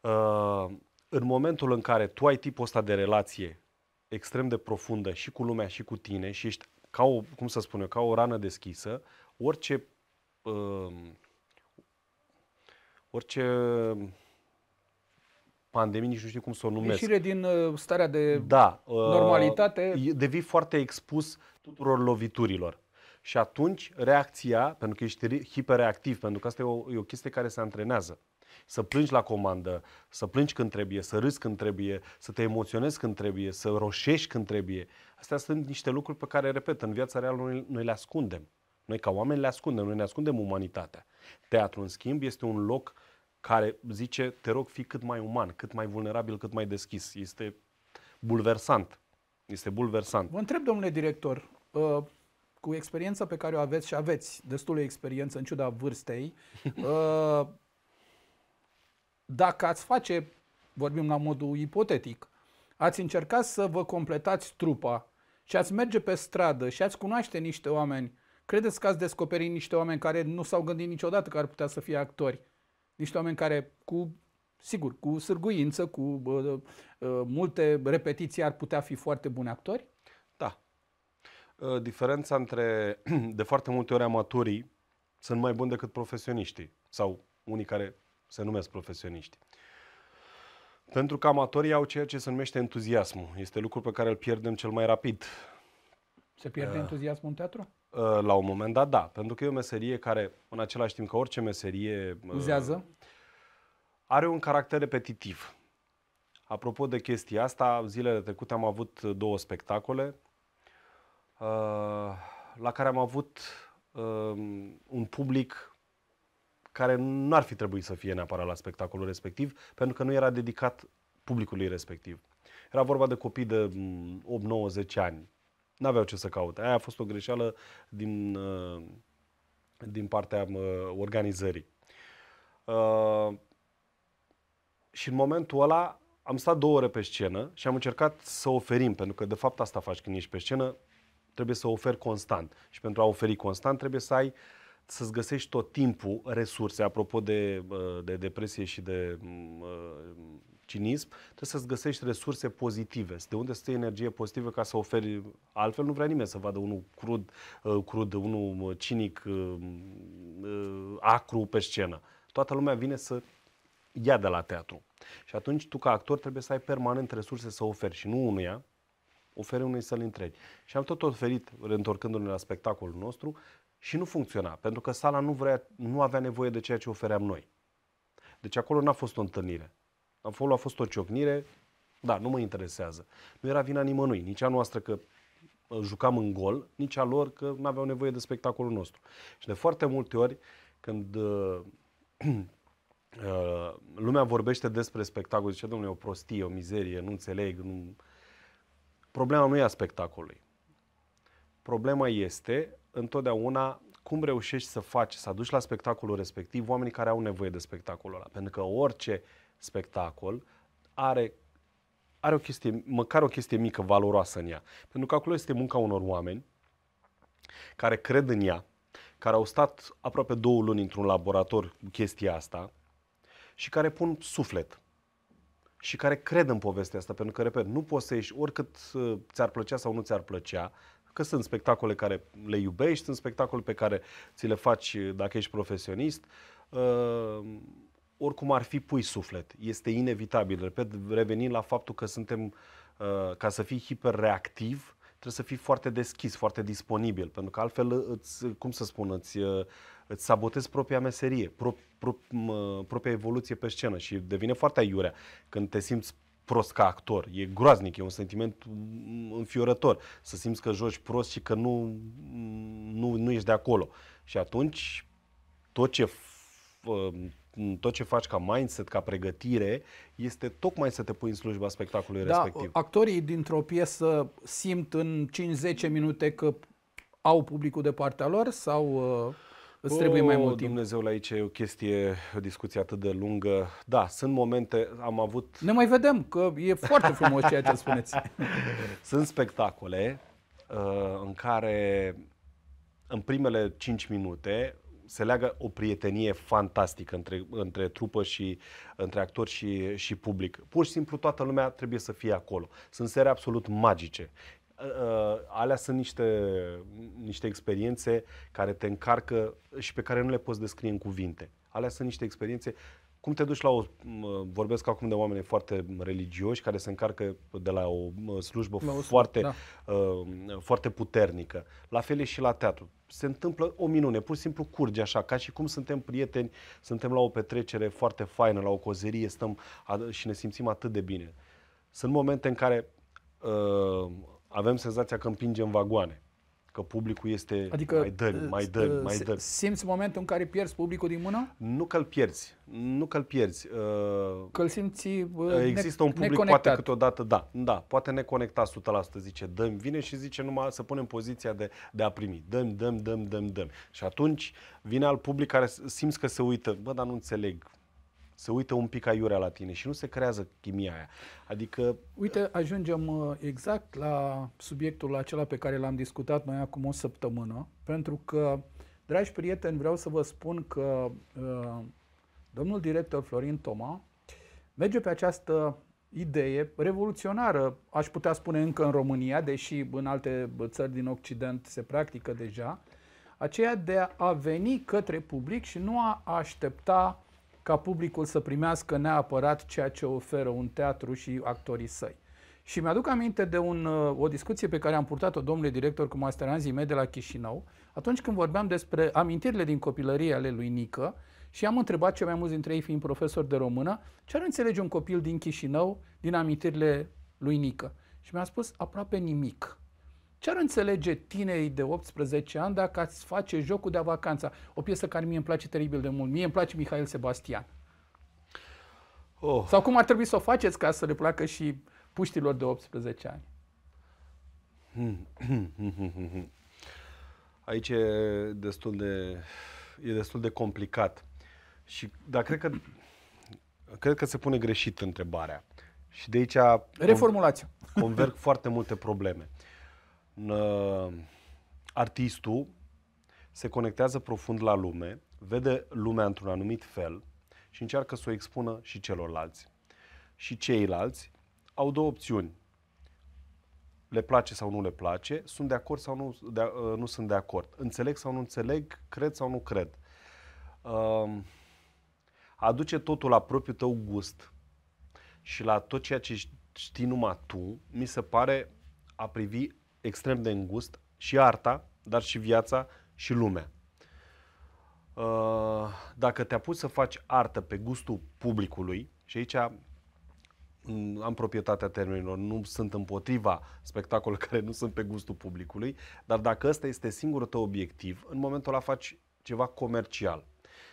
Uh, în momentul în care tu ai tipul ăsta de relație extrem de profundă și cu lumea și cu tine și ești ca o, cum să spun eu, ca o rană deschisă, orice uh, orice pandemie, nici nu știu cum să o numesc. Ieșire din uh, starea de da, uh, normalitate. Devii foarte expus tuturor loviturilor. Și atunci reacția, pentru că ești hiperreactiv, pentru că asta e o, e o chestie care se antrenează. Să plângi la comandă, să plângi când trebuie, să râzi când trebuie, să te emoționezi când trebuie, să roșești când trebuie. Astea sunt niște lucruri pe care, repet, în viața reală noi, noi le ascundem. Noi ca oameni le ascundem, noi ne ascundem umanitatea. Teatru, în schimb, este un loc uh, care zice, te rog, fi cât mai uman, cât mai vulnerabil, cât mai deschis. Este bulversant. Este bulversant. Vă întreb, domnule director, uh, cu experiența pe care o aveți și aveți destul de experiență în ciuda vârstei, uh, dacă ați face, vorbim la modul ipotetic, ați încerca să vă completați trupa și ați merge pe stradă și ați cunoaște niște oameni, credeți că ați descoperit niște oameni care nu s-au gândit niciodată că ar putea să fie actori? Niște oameni care cu sigur, cu sârguință, cu uh, uh, multe repetiții ar putea fi foarte buni actori? Da. Uh, diferența între, de foarte multe ori, amatorii sunt mai buni decât profesioniștii sau unii care se numesc profesioniști. Pentru că amatorii au ceea ce se numește entuziasmul. Este lucru pe care îl pierdem cel mai rapid. Se pierde uh, entuziasmul în teatru? Uh, la un moment dat, da, pentru că e o meserie care, în același timp ca orice meserie, uh, Uzează. are un caracter repetitiv. Apropo de chestia asta, zilele trecute am avut două spectacole uh, la care am avut um, un public care nu ar fi trebuit să fie neapărat la spectacolul respectiv, pentru că nu era dedicat publicului respectiv. Era vorba de copii de 8-9-10 mm, ani, n-aveau ce să caute. Aia a fost o greșeală din, uh, din partea uh, organizării. Uh, și în momentul ăla am stat două ore pe scenă și am încercat să oferim, pentru că de fapt asta faci când ești pe scenă, trebuie să oferi constant. Și pentru a oferi constant trebuie să ai uh, să-ți găsești tot timpul resurse, apropo de, uh, de depresie și de mm, uh, cinism, trebuie să-ți găsești resurse pozitive, de unde să iei energie pozitivă ca să oferi, altfel nu vrea nimeni să vadă unul crud, uh, crud unul cinic, acru pe scenă. Toată lumea vine să ia de la teatru. Și atunci tu ca actor trebuie să ai permanent resurse să oferi și nu unuia, oferi unei să-l întregi. Și am tot oferit, întorcându-ne la spectacolul nostru, și nu funcționa, pentru că sala nu, vrea, nu avea nevoie de ceea ce ofeream noi. Deci acolo n-a fost o întâlnire. fost, a fost o ciocnire, da, nu mă interesează. Nu era vina nimănui, nici a noastră că uh, jucam în gol, nici a lor că nu aveau nevoie de spectacolul nostru. Și de foarte multe ori, când uh, uh, lumea vorbește despre spectacol, zice, domnule, o prostie, o mizerie, nu înțeleg, nu... Problema nu e a spectacolului. Problema este întotdeauna cum reușești să faci, să aduci la spectacolul respectiv oamenii care au nevoie de spectacolul ăla. Pentru că orice spectacol are, are o chestie, măcar o chestie mică, valoroasă în ea. Pentru că acolo este munca unor oameni care cred în ea, care au stat aproape două luni într-un laborator cu chestia asta și care pun suflet și care cred în povestea asta, pentru că, repet, nu poți să ieși oricât uh, ți-ar plăcea sau nu ți-ar plăcea, Că sunt spectacole care le iubești, sunt spectacole pe care ți le faci dacă ești profesionist. Uh, oricum ar fi, pui suflet. Este inevitabil. Repet, revenind la faptul că suntem, uh, ca să fii hiperreactiv, trebuie să fii foarte deschis, foarte disponibil, pentru că altfel îți, cum să spun, îți, uh, îți sabotezi propria meserie, pro, pro, propria evoluție pe scenă și devine foarte aiurea când te simți prost ca actor. E groaznic, e un sentiment înfiorător să simți că joci prost și că nu, nu, nu ești de acolo. Și atunci tot ce, um, tot ce faci ca mindset, ca pregătire, este tocmai să te pui în slujba spectacolului da, respectiv. Actorii dintr-o piesă simt în 5-10 minute că au publicul de partea lor sau... Uh Îți trebuie mai oh, mult timp. la aici e o chestie, o discuție atât de lungă. Da, sunt momente, am avut... Ne mai vedem, că e foarte frumos ceea ce spuneți. sunt spectacole uh, în care în primele 5 minute se leagă o prietenie fantastică între, între trupă și între actor și, și public. Pur și simplu toată lumea trebuie să fie acolo. Sunt sere absolut magice. Ă, ă, alea sunt niște, niște experiențe care te încarcă și pe care nu le poți descrie în cuvinte. Alea sunt niște experiențe cum te duci la o... Vorbesc acum de oameni foarte religioși care se încarcă de la o slujbă la o, foarte, da. uh, foarte puternică. La fel e și la teatru. Se întâmplă o minune, pur și simplu curge așa, ca și cum suntem prieteni, suntem la o petrecere foarte faină, la o cozerie, stăm și ne simțim atât de bine. Sunt momente în care uh, avem senzația că împingem vagoane, că publicul este adică, mai dări, uh, mai dă uh, mai dări. Simți momentul în care pierzi publicul din mână? Nu că-l pierzi, nu că-l pierzi. Uh, că-l simți Există un public, neconectat. poate câteodată, da, da, poate neconectat 100%, zice dăm, vine și zice numai să punem poziția de, de a primi, dăm, dăm, dăm, dăm, dăm. Și atunci vine al public care simți că se uită, bă, dar nu înțeleg, se uită un pic aiurea la tine și nu se creează chimia aia. Adică... Uite, ajungem uh, exact la subiectul acela pe care l-am discutat noi acum o săptămână, pentru că, dragi prieteni, vreau să vă spun că uh, domnul director Florin Toma merge pe această idee revoluționară, aș putea spune încă în România, deși în alte țări din Occident se practică deja, aceea de a veni către public și nu a aștepta ca publicul să primească neapărat ceea ce oferă un teatru și actorii săi. Și mi-aduc aminte de un, uh, o discuție pe care am purtat-o domnule director cu masteranzii mei de la Chișinău, atunci când vorbeam despre amintirile din copilărie ale lui Nică și am întrebat ce mai mulți dintre ei fiind profesori de română, ce ar înțelege un copil din Chișinău din amintirile lui Nică. Și mi-a spus aproape nimic. Ce ar înțelege tinerii de 18 ani dacă ați face jocul de vacanța? O piesă care mie îmi place teribil de mult. Mie îmi place Mihail Sebastian. Oh. Sau cum ar trebui să o faceți ca să le placă și puștilor de 18 ani? Aici e destul de, e destul de complicat. Și, dar cred că, cred că se pune greșit întrebarea. Și de aici... Reformulați. Converg foarte multe probleme. Uh, Uh, artistul se conectează profund la lume, vede lumea într-un anumit fel și încearcă să o expună și celorlalți. Și ceilalți au două opțiuni. Le place sau nu le place, sunt de acord sau nu, de, uh, nu sunt de acord, înțeleg sau nu înțeleg, cred sau nu cred. Uh, aduce totul la propriul tău gust și la tot ceea ce știi numai tu, mi se pare a privi extrem de îngust, și arta, dar și viața și lumea. Uh, dacă te apuci să faci artă pe gustul publicului, și aici mm, am proprietatea termenilor, nu sunt împotriva spectacolelor care nu sunt pe gustul publicului, dar dacă ăsta este singurul tău obiectiv, în momentul ăla faci ceva comercial,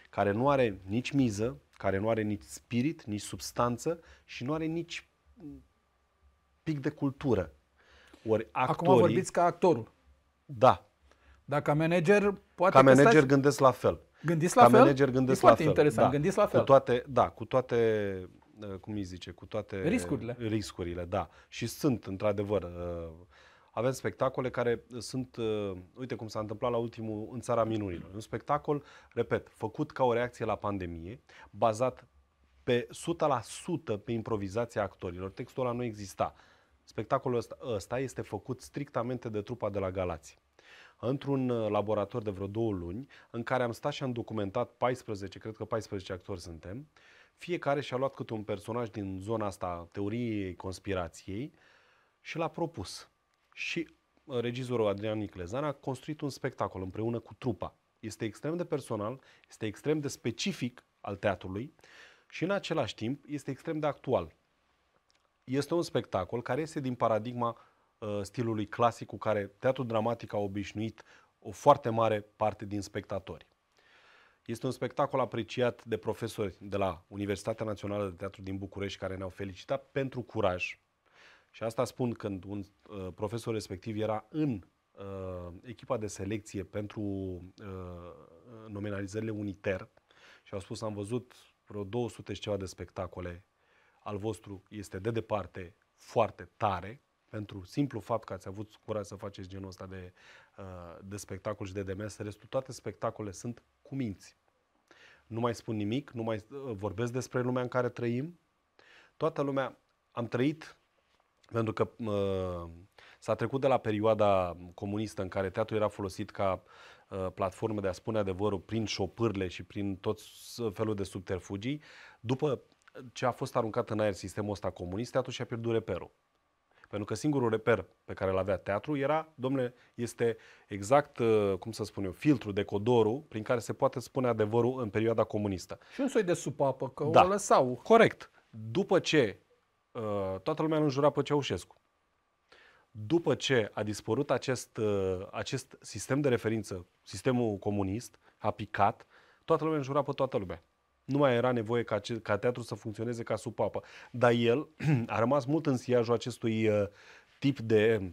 care nu are nici miză, care nu are nici spirit, nici substanță și nu are nici mm, pic de cultură. Ori actorii, Acum vorbiți ca actorul. Da. Dar ca manager, poate Ca manager stai... gândesc la fel. Gândiți la ca fel? manager gândesc e la fel. interesant, da. gândiți la fel. Cu toate, da, cu toate, uh, cum îi zice, cu toate... Riscurile. Riscurile, da. Și sunt, într-adevăr, uh, avem spectacole care sunt, uh, uite cum s-a întâmplat la ultimul în Țara Minunilor. Un spectacol, repet, făcut ca o reacție la pandemie, bazat pe 100% pe improvizația actorilor. Textul ăla nu exista. Spectacolul ăsta, ăsta este făcut strictamente de trupa de la Galați. Într-un uh, laborator de vreo două luni, în care am stat și am documentat 14, cred că 14 actori suntem, fiecare și-a luat câte un personaj din zona asta teoriei conspirației și l-a propus. Și uh, regizorul Adrian Niclezan a construit un spectacol împreună cu trupa. Este extrem de personal, este extrem de specific al teatrului și în același timp este extrem de actual este un spectacol care este din paradigma uh, stilului clasic cu care teatrul dramatic a obișnuit o foarte mare parte din spectatori. Este un spectacol apreciat de profesori de la Universitatea Națională de Teatru din București care ne-au felicitat pentru curaj. Și asta spun când un uh, profesor respectiv era în uh, echipa de selecție pentru uh, nominalizările uniter și au spus am văzut vreo 200 și ceva de spectacole al vostru este de departe foarte tare, pentru simplu fapt că ați avut curaj să faceți genul ăsta de, uh, de spectacol și de demers, restul toate spectacolele sunt cu minți. Nu mai spun nimic, nu mai uh, vorbesc despre lumea în care trăim. Toată lumea am trăit pentru că uh, s-a trecut de la perioada comunistă în care teatru era folosit ca platformă de a spune adevărul prin șopârle și prin tot felul de subterfugii. După ce a fost aruncat în aer sistemul ăsta comunist, teatru și-a pierdut reperul. Pentru că singurul reper pe care îl avea teatru era, domnule, este exact, uh, cum să spun eu, filtru, decodorul prin care se poate spune adevărul în perioada comunistă. Și un soi de supapă, că da. o lăsau. Corect. După ce uh, toată lumea îl înjura pe Ceaușescu, după ce a dispărut acest, uh, acest sistem de referință, sistemul comunist, a picat, toată lumea înjura pe toată lumea. Nu mai era nevoie ca, ce, ca teatru să funcționeze ca supapă. Dar el a rămas mult în siajul acestui uh, tip de,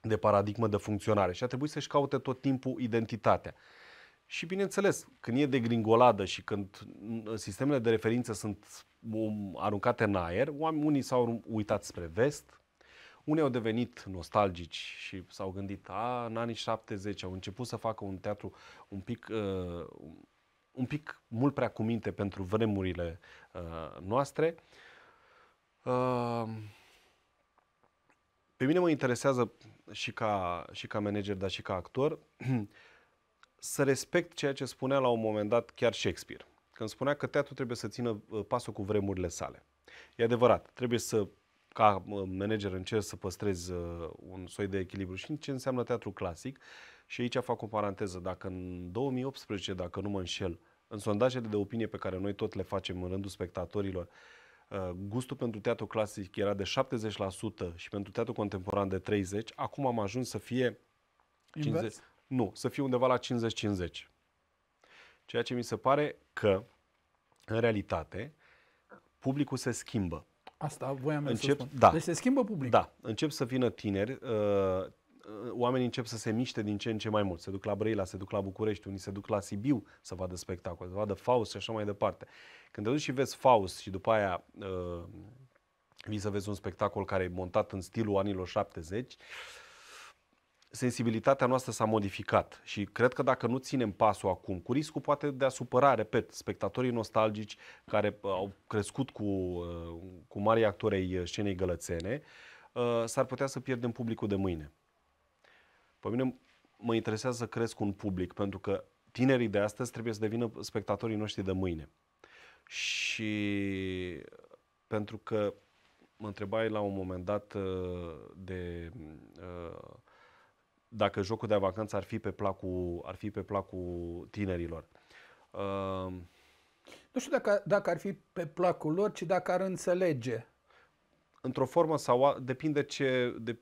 de paradigmă de funcționare și a trebuit să-și caute tot timpul identitatea. Și bineînțeles, când e de gringoladă și când uh, sistemele de referință sunt um, aruncate în aer, unii s-au uitat spre vest, unii au devenit nostalgici și s-au gândit, a, în anii 70 au început să facă un teatru un pic, uh, un pic mult prea cuminte pentru vremurile uh, noastre. Uh, pe mine mă interesează și ca, și ca manager, dar și ca actor, să respect ceea ce spunea la un moment dat chiar Shakespeare, când spunea că teatru trebuie să țină uh, pasul cu vremurile sale. E adevărat, trebuie să ca uh, manager încerci să păstrezi uh, un soi de echilibru și în ce înseamnă teatru clasic, și aici fac o paranteză. Dacă în 2018, dacă nu mă înșel, în sondajele de opinie pe care noi tot le facem în rândul spectatorilor, uh, gustul pentru teatru clasic era de 70% și pentru teatru contemporan de 30%, acum am ajuns să fie... Invers? nu, să fie undeva la 50-50. Ceea ce mi se pare că, în realitate, publicul se schimbă. Asta voiam să spun. Da. Deci se schimbă publicul. Da. Încep să vină tineri, uh, Uh, oamenii încep să se miște din ce în ce mai mult. Se duc la Brăila, se duc la București, unii se duc la Sibiu să vadă spectacol, să vadă Faust și așa mai departe. Când te duci și vezi Faust și după aia uh, vii să vezi un spectacol care e montat în stilul anilor 70, sensibilitatea noastră s-a modificat și cred că dacă nu ținem pasul acum, cu riscul poate de a supăra, repet, spectatorii nostalgici care uh, au crescut cu, uh, cu mari actorei scenei gălățene, s-ar putea să pierdem publicul de mâine. Pe mine mă interesează să cresc un public, pentru că tinerii de astăzi trebuie să devină spectatorii noștri de mâine. Și pentru că mă întrebai la un moment dat uh, de uh, dacă jocul de vacanță ar fi pe placul, ar fi pe placul tinerilor. Uh, nu știu dacă, dacă ar fi pe placul lor, ci dacă ar înțelege într-o formă sau a, depinde ce... De,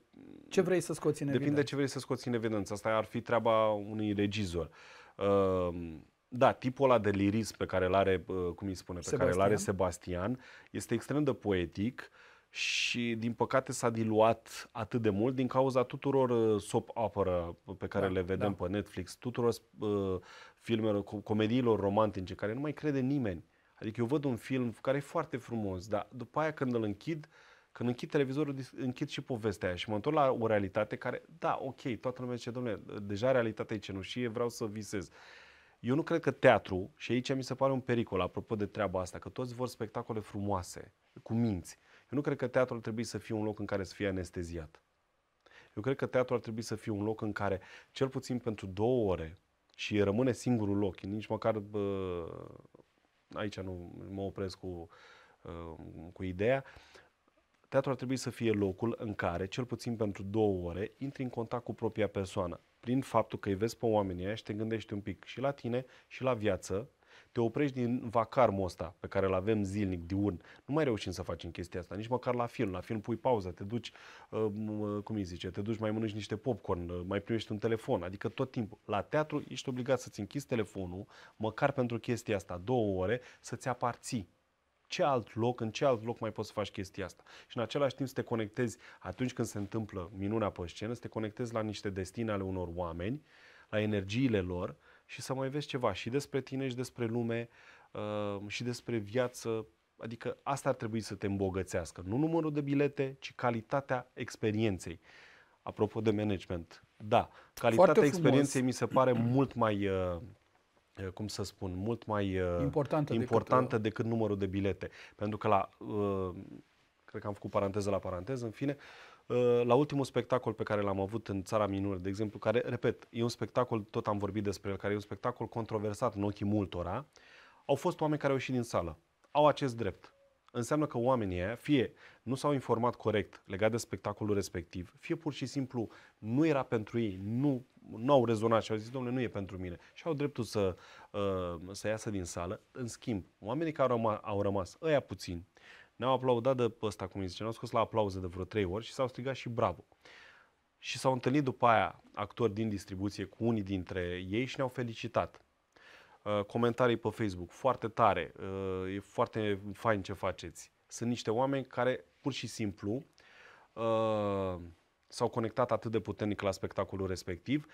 ce vrei să scoți în depinde evidență. ce vrei să scoți în evidență. Asta ar fi treaba unui regizor. Uh, da, tipul ăla de liris pe care îl are, uh, cum îi spune, pe Sebastian. care îl are Sebastian, este extrem de poetic și din păcate s-a diluat atât de mult din cauza tuturor uh, soap opera pe care da, le vedem da. pe Netflix, tuturor uh, filmelor, comediilor romantice care nu mai crede nimeni. Adică eu văd un film care e foarte frumos, dar după aia când îl închid, uh, când închid televizorul, închid și povestea aia și mă întorc la o realitate care, da, ok, toată lumea zice, domnule, deja realitatea e cenușie, vreau să visez. Eu nu cred că teatru, și aici mi se pare un pericol, apropo de treaba asta, că toți vor spectacole frumoase, cu minți. Eu nu cred că teatrul ar trebui să fie un loc în care să fie anesteziat. Eu cred că teatrul ar trebui să fie un loc în care, cel puțin pentru două ore, și rămâne singurul loc, nici măcar bă, aici nu mă opresc cu, uh, cu ideea, Teatrul ar trebui să fie locul în care, cel puțin pentru două ore, intri în contact cu propria persoană. Prin faptul că îi vezi pe oamenii ăia și te gândești un pic și la tine și la viață, te oprești din vacarmul ăsta pe care îl avem zilnic, diurn. Nu mai reușim să facem chestia asta, nici măcar la film. La film pui pauză, te duci, uh, uh, cum îi zice, te duci, mai mănânci niște popcorn, uh, mai primești un telefon, adică tot timpul. La teatru ești obligat să-ți închizi telefonul, măcar pentru chestia asta, două ore, să-ți aparții ce alt loc, în ce alt loc mai poți să faci chestia asta. Și în același timp să te conectezi, atunci când se întâmplă minunea pe scenă, să te conectezi la niște destine ale unor oameni, la energiile lor și să mai vezi ceva și despre tine și despre lume uh, și despre viață. Adică asta ar trebui să te îmbogățească. Nu numărul de bilete, ci calitatea experienței. Apropo de management, da, calitatea experienței mi se pare mult mai uh, Eh, cum să spun, mult mai importantă, eh, importantă decât, eh, decât numărul de bilete. Pentru că la, cred că am făcut paranteză la paranteză, în fine, la ultimul spectacol pe care l-am avut în Țara Minor, de exemplu, care, repet, e un spectacol, tot am vorbit despre el, care e un spectacol controversat în ochii multora, au fost oameni care au ieșit din sală. Au acest drept. Înseamnă că oamenii aia, fie nu s-au informat corect legat de spectacolul respectiv, fie pur și simplu nu era pentru ei, nu nu au rezonat și au zis, domnule, nu e pentru mine. Și au dreptul să, uh, să iasă din sală. În schimb, oamenii care au au rămas ăia puțin, ne-au aplaudat de pe ăsta, cum îi zice, ne-au scos la aplauze de vreo trei ori și s-au strigat și bravo. Și s-au întâlnit după aia actori din distribuție cu unii dintre ei și ne-au felicitat. Uh, comentarii pe Facebook, foarte tare, uh, e foarte fain ce faceți. Sunt niște oameni care pur și simplu uh, s-au conectat atât de puternic la spectacolul respectiv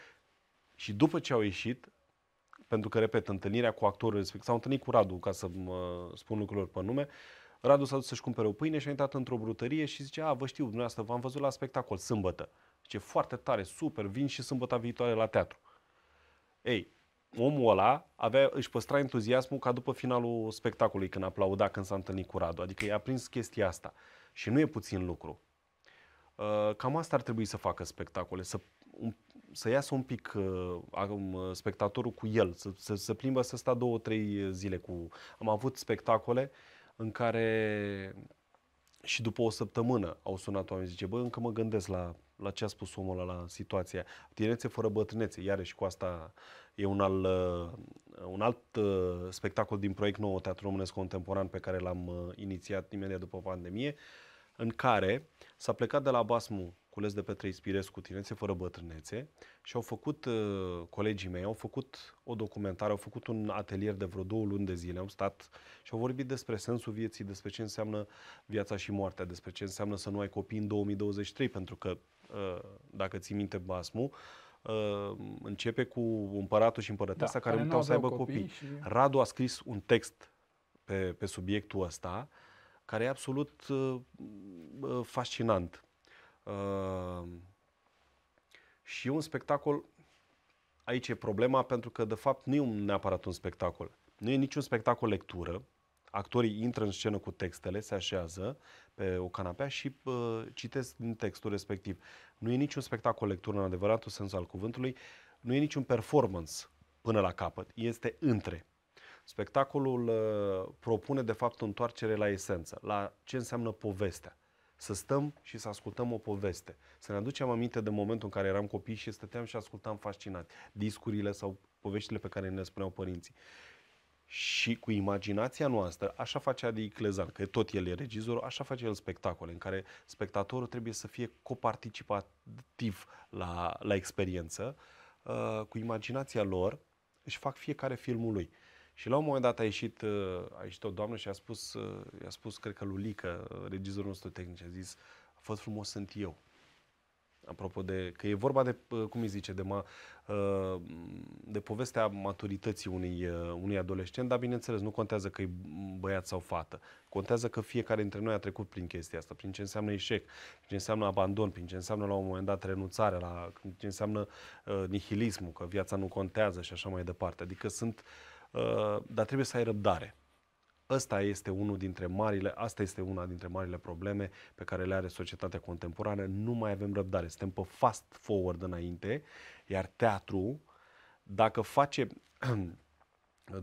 și după ce au ieșit, pentru că, repet, întâlnirea cu actorul respectiv, s-au întâlnit cu Radu, ca să mă spun lucrurilor pe nume, Radu s-a dus să-și cumpere o pâine și a intrat într-o brutărie și zice, a, vă știu, dumneavoastră, v-am văzut la spectacol, sâmbătă. Zice, foarte tare, super, vin și sâmbăta viitoare la teatru. Ei, omul ăla avea, își păstra entuziasmul ca după finalul spectacolului, când aplauda, când s-a întâlnit cu Radu. Adică i-a prins chestia asta. Și nu e puțin lucru. Uh, cam asta ar trebui să facă spectacole, să, să iasă un pic uh, um, spectatorul cu el, să, să, să plimbă, să sta două, trei zile cu... Am avut spectacole în care și după o săptămână au sunat oameni, zice, bă, încă mă gândesc la, la ce a spus omul ăla, la situația. Tinețe fără bătrânețe, iarăși cu asta e un, al, uh, un alt uh, spectacol din proiect nou, Teatru Românesc Contemporan, pe care l-am uh, inițiat imediat după pandemie. Uh, în care s-a plecat de la basmul cules de Petre Ispirescu, Tinețe fără bătrânețe, și au făcut, uh, colegii mei, au făcut o documentare, au făcut un atelier de vreo două luni de zile, am stat și au vorbit despre sensul vieții, despre ce înseamnă viața și moartea, despre ce înseamnă să nu ai copii în 2023, pentru că, uh, dacă ții minte basmul, uh, începe cu împăratul și împărăteasa da, care, care nu au să aibă copii. copii. Și... Radu a scris un text pe, pe subiectul ăsta, care e absolut uh, uh fascinant. Uh, și un spectacol, aici e problema, pentru că de fapt nu e un, neapărat un spectacol. Nu e niciun spectacol lectură, actorii intră în scenă cu textele, se așează pe o canapea și uh, citesc din textul respectiv. Nu e niciun spectacol lectură în adevăratul sens al cuvântului, nu e niciun performance până la capăt, este între. Spectacolul uh, propune, de fapt, o întoarcere la esență, la ce înseamnă povestea. Să stăm și să ascultăm o poveste. Să ne aducem aminte de momentul în care eram copii și stăteam și ascultam fascinat discurile sau poveștile pe care ne spuneau părinții. Și cu imaginația noastră, așa face Adi Clezan, că tot el e regizorul, așa face el spectacole, în care spectatorul trebuie să fie coparticipativ la, la experiență, uh, cu imaginația lor își fac fiecare filmul lui. Uh, și la un moment dat a ieșit, uh, a ieșit o doamnă și a spus, uh, i-a spus, cred că Lulică, uh, regizorul nostru tehnic, a zis, a fost frumos, sunt eu. Apropo de, că e vorba de, cum îi zice, de, ma, de povestea maturității unui, unui adolescent, dar bineînțeles, nu contează că e băiat sau fată. Contează că fiecare dintre noi a trecut prin chestia asta, prin ce înseamnă eșec, prin ce înseamnă abandon, prin ce înseamnă la un moment dat renunțare, la, ce înseamnă nihilismul, că viața nu contează și așa mai departe. Adică sunt uh, Uh, dar trebuie să ai răbdare. asta este unul dintre marile, asta este una dintre marile probleme pe care le are societatea contemporană. Nu mai avem răbdare, suntem pe fast forward înainte, iar teatru, dacă face,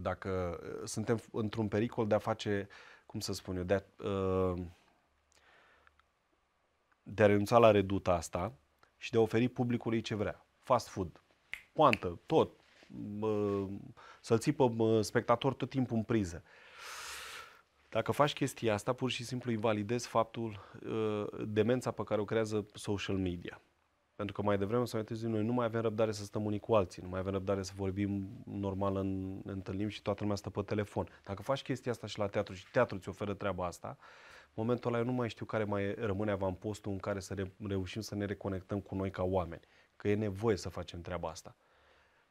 dacă uh, suntem într-un pericol de a face, cum să spun eu, de a, uh, de a renunța la reduta asta și de a oferi publicului ce vrea. Fast food, poantă, tot, să-l ții pe spectator tot timpul în priză. Dacă faci chestia asta, pur și simplu invalidezi faptul, uh, demența pe care o creează social media. Pentru că mai devreme să mai noi nu mai avem răbdare să stăm unii cu alții, nu mai avem răbdare să vorbim normal în întâlnim și toată lumea stă pe telefon. Dacă faci chestia asta și la teatru și teatru ți oferă treaba asta, în momentul ăla eu nu mai știu care mai rămâne avantpostul în care să reușim să ne reconectăm cu noi ca oameni. Că e nevoie să facem treaba asta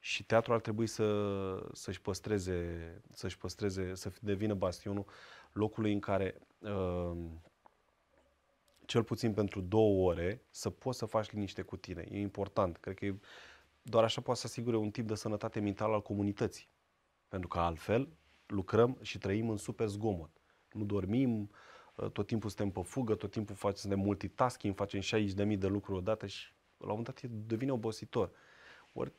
și teatrul ar trebui să, să-și păstreze, să-și păstreze, să devină bastionul locului în care, uh, cel puțin pentru două ore, să poți să faci liniște cu tine. E important. Cred că e, doar așa poate să asigure un tip de sănătate mentală al comunității. Pentru că altfel lucrăm și trăim în super zgomot. Nu dormim, uh, tot timpul suntem pe fugă, tot timpul facem, de multitasking, facem 60.000 de lucruri odată și la un moment dat devine obositor. Ori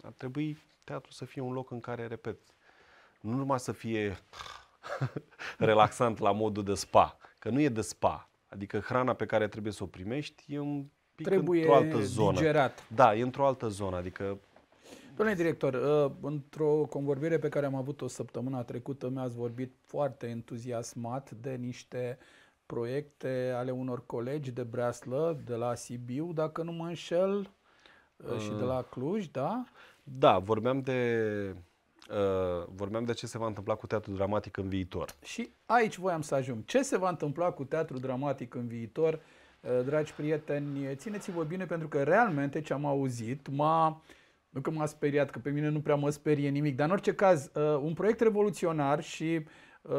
ar trebui teatru să fie un loc în care, repet, nu numai să fie relaxant la modul de spa, că nu e de spa. Adică hrana pe care trebuie să o primești e un pic trebuie într-o altă zonă. Digerat. Da, e într-o altă zonă, adică Domnule director, uh, într-o convorbire pe care am avut-o săptămâna trecută, mi-ați vorbit foarte entuziasmat de niște proiecte ale unor colegi de breaslă de la Sibiu, dacă nu mă înșel, Uh, și de la Cluj, da? Da, vorbeam de Uh, vorbeam de ce se va întâmpla cu teatru dramatic în viitor. Și aici voiam să ajung. Ce se va întâmpla cu teatru dramatic în viitor? Uh, dragi prieteni, țineți-vă bine pentru că realmente ce am auzit m-a, nu că m-a speriat, că pe mine nu prea mă sperie nimic, dar în orice caz, uh, un proiect revoluționar și uh,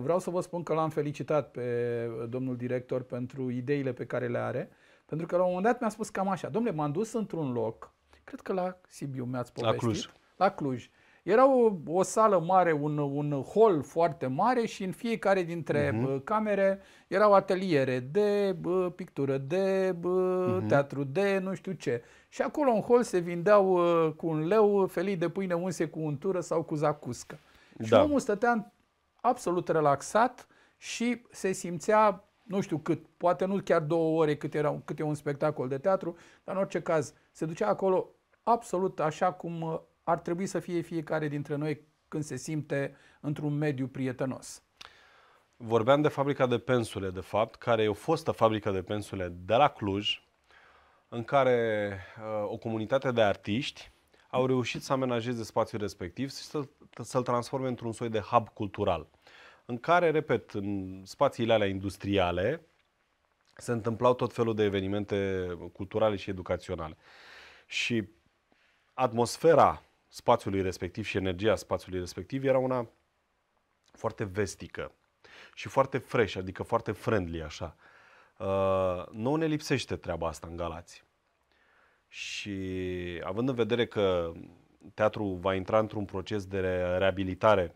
vreau să vă spun că l-am felicitat pe domnul director pentru ideile pe care le are pentru că la un moment dat mi-a spus cam așa, domnule, m-am dus într-un loc, cred că la Sibiu mi-ați povestit, la Cluj, la Cluj era o, o sală mare, un, un hol foarte mare și în fiecare dintre uh-huh. camere erau ateliere de bă, pictură, de bă, uh-huh. teatru, de nu știu ce. Și acolo în hol se vindeau ă, cu un leu felii de pâine unse cu untură sau cu zacuscă. Și da. omul stătea absolut relaxat și se simțea nu știu cât, poate nu chiar două ore cât, era, cât e un spectacol de teatru, dar în orice caz se ducea acolo absolut așa cum uh, ar trebui să fie fiecare dintre noi când se simte într-un mediu prietenos. Vorbeam de fabrica de pensule, de fapt, care e o fostă fabrică de pensule de la Cluj, în care uh, o comunitate de artiști au reușit să amenajeze spațiul respectiv și să, să-l transforme într-un soi de hub cultural în care, repet, în spațiile alea industriale se întâmplau tot felul de evenimente culturale și educaționale. Și atmosfera spațiului respectiv și energia spațiului respectiv era una foarte vestică și foarte fresh, adică foarte friendly așa. Uh, nu ne lipsește treaba asta în Galați. Și având în vedere că teatrul va intra într-un proces de reabilitare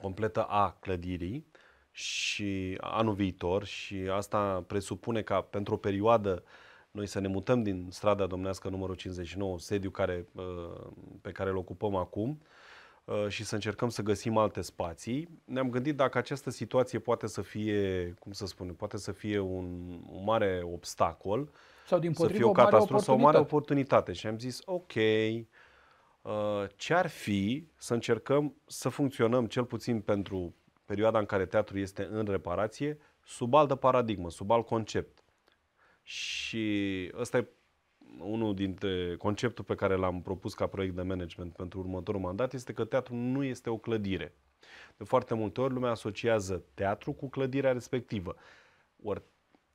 completă a clădirii și anul viitor și asta presupune ca pentru o perioadă noi să ne mutăm din strada domnească numărul 59, sediu care, uh, pe care îl ocupăm acum, uh, și să încercăm să găsim alte spații. Ne-am gândit dacă această situație poate să fie, cum să spun, poate să fie un, un mare obstacol sau din potrivă, să fie o, o catastrofă sau o mare oportunitate. Și am zis, ok, Uh, ce ar fi să încercăm să funcționăm, cel puțin pentru perioada în care teatru este în reparație, sub altă paradigmă, sub alt concept. Și ăsta e unul dintre conceptul pe care l-am propus ca proiect de management pentru următorul mandat este că teatru nu este o clădire. De foarte multe ori lumea asociază teatru cu clădirea respectivă. Ori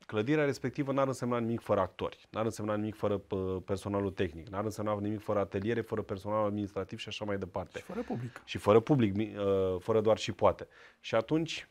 Clădirea respectivă n-ar însemna nimic fără actori, n-ar însemna nimic fără personalul tehnic, n-ar însemna nimic fără ateliere, fără personal administrativ și așa mai departe. Și fără public. Și fără public, ă, fără doar și poate. Și atunci,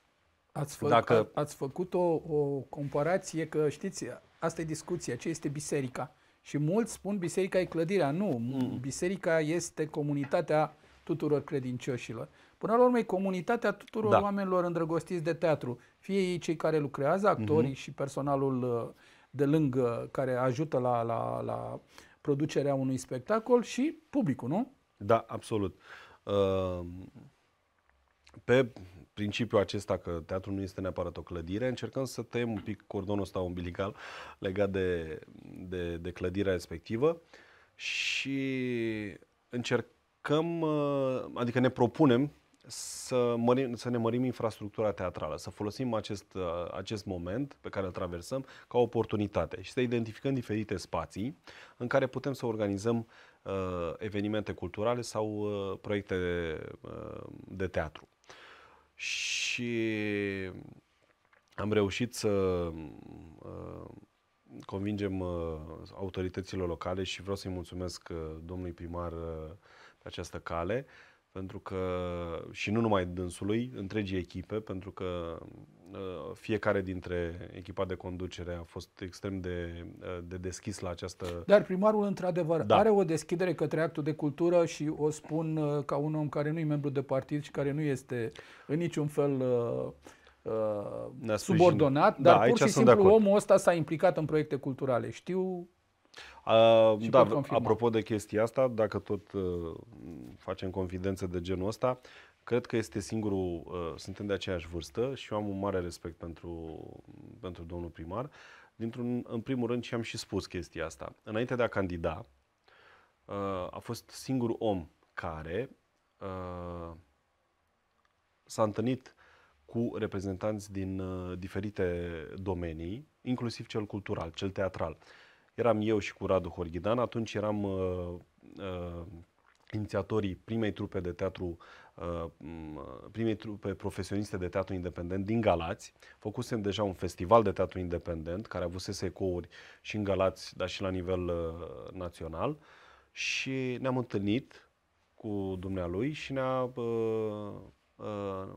Ați, fă, dacă... a, ați făcut o, o comparație că, știți, asta e discuția, ce este biserica. Și mulți spun biserica e clădirea. Nu, mm. biserica este comunitatea tuturor credincioșilor. Până la urmă e comunitatea tuturor da. oamenilor îndrăgostiți de teatru. Fie ei cei care lucrează, mhm. actorii uh-huh. și personalul uh, de lângă care ajută la, la, la producerea unui spectacol și publicul, nu? Da, absolut. Ehm, pe principiul acesta că teatrul nu este neapărat o clădire, încercăm să tăiem un pic cordonul ăsta umbilical legat de, de, de clădirea respectivă și încercăm, uh, adică ne propunem să, mărim, să ne mărim infrastructura teatrală, să folosim acest, uh, acest moment pe care îl traversăm ca oportunitate și să identificăm diferite spații în care putem să organizăm uh, evenimente culturale sau uh, proiecte de, uh, de teatru. Și am reușit să uh, convingem uh, autoritățile locale și vreau să-i mulțumesc uh, domnului primar uh, pe această cale uh, pentru că și nu numai dânsului, întregii echipe, pentru că uh, fiecare dintre echipa de conducere a fost extrem de, uh, de deschis la această... Dar primarul, într-adevăr, da. are o deschidere către actul de cultură și o spun uh, ca un om care nu e membru de partid și care nu este în niciun fel uh, subordonat, dar da, pur și simplu omul ăsta s-a implicat în proiecte culturale. Știu Uh, da, apropo de chestia asta, dacă tot uh, facem confidențe de genul ăsta, cred că este singurul, uh, suntem de aceeași vârstă și eu am un mare respect pentru, pentru domnul primar. Dintr-un, în primul rând, și am și spus chestia asta. Înainte de a candida, uh, a fost singurul om care uh, s-a întâlnit cu reprezentanți din uh, diferite domenii, inclusiv cel cultural, cel teatral. Uh, eram eu și cu Radu Horghidan, atunci eram uh, uh, inițiatorii primei trupe de teatru, uh, uh, primei trupe profesioniste de teatru independent din Galați. Făcusem deja un festival de teatru independent care avusese ecouri și în Galați, dar și la nivel uh, național. Și ne-am întâlnit cu dumnealui și ne-a uh, uh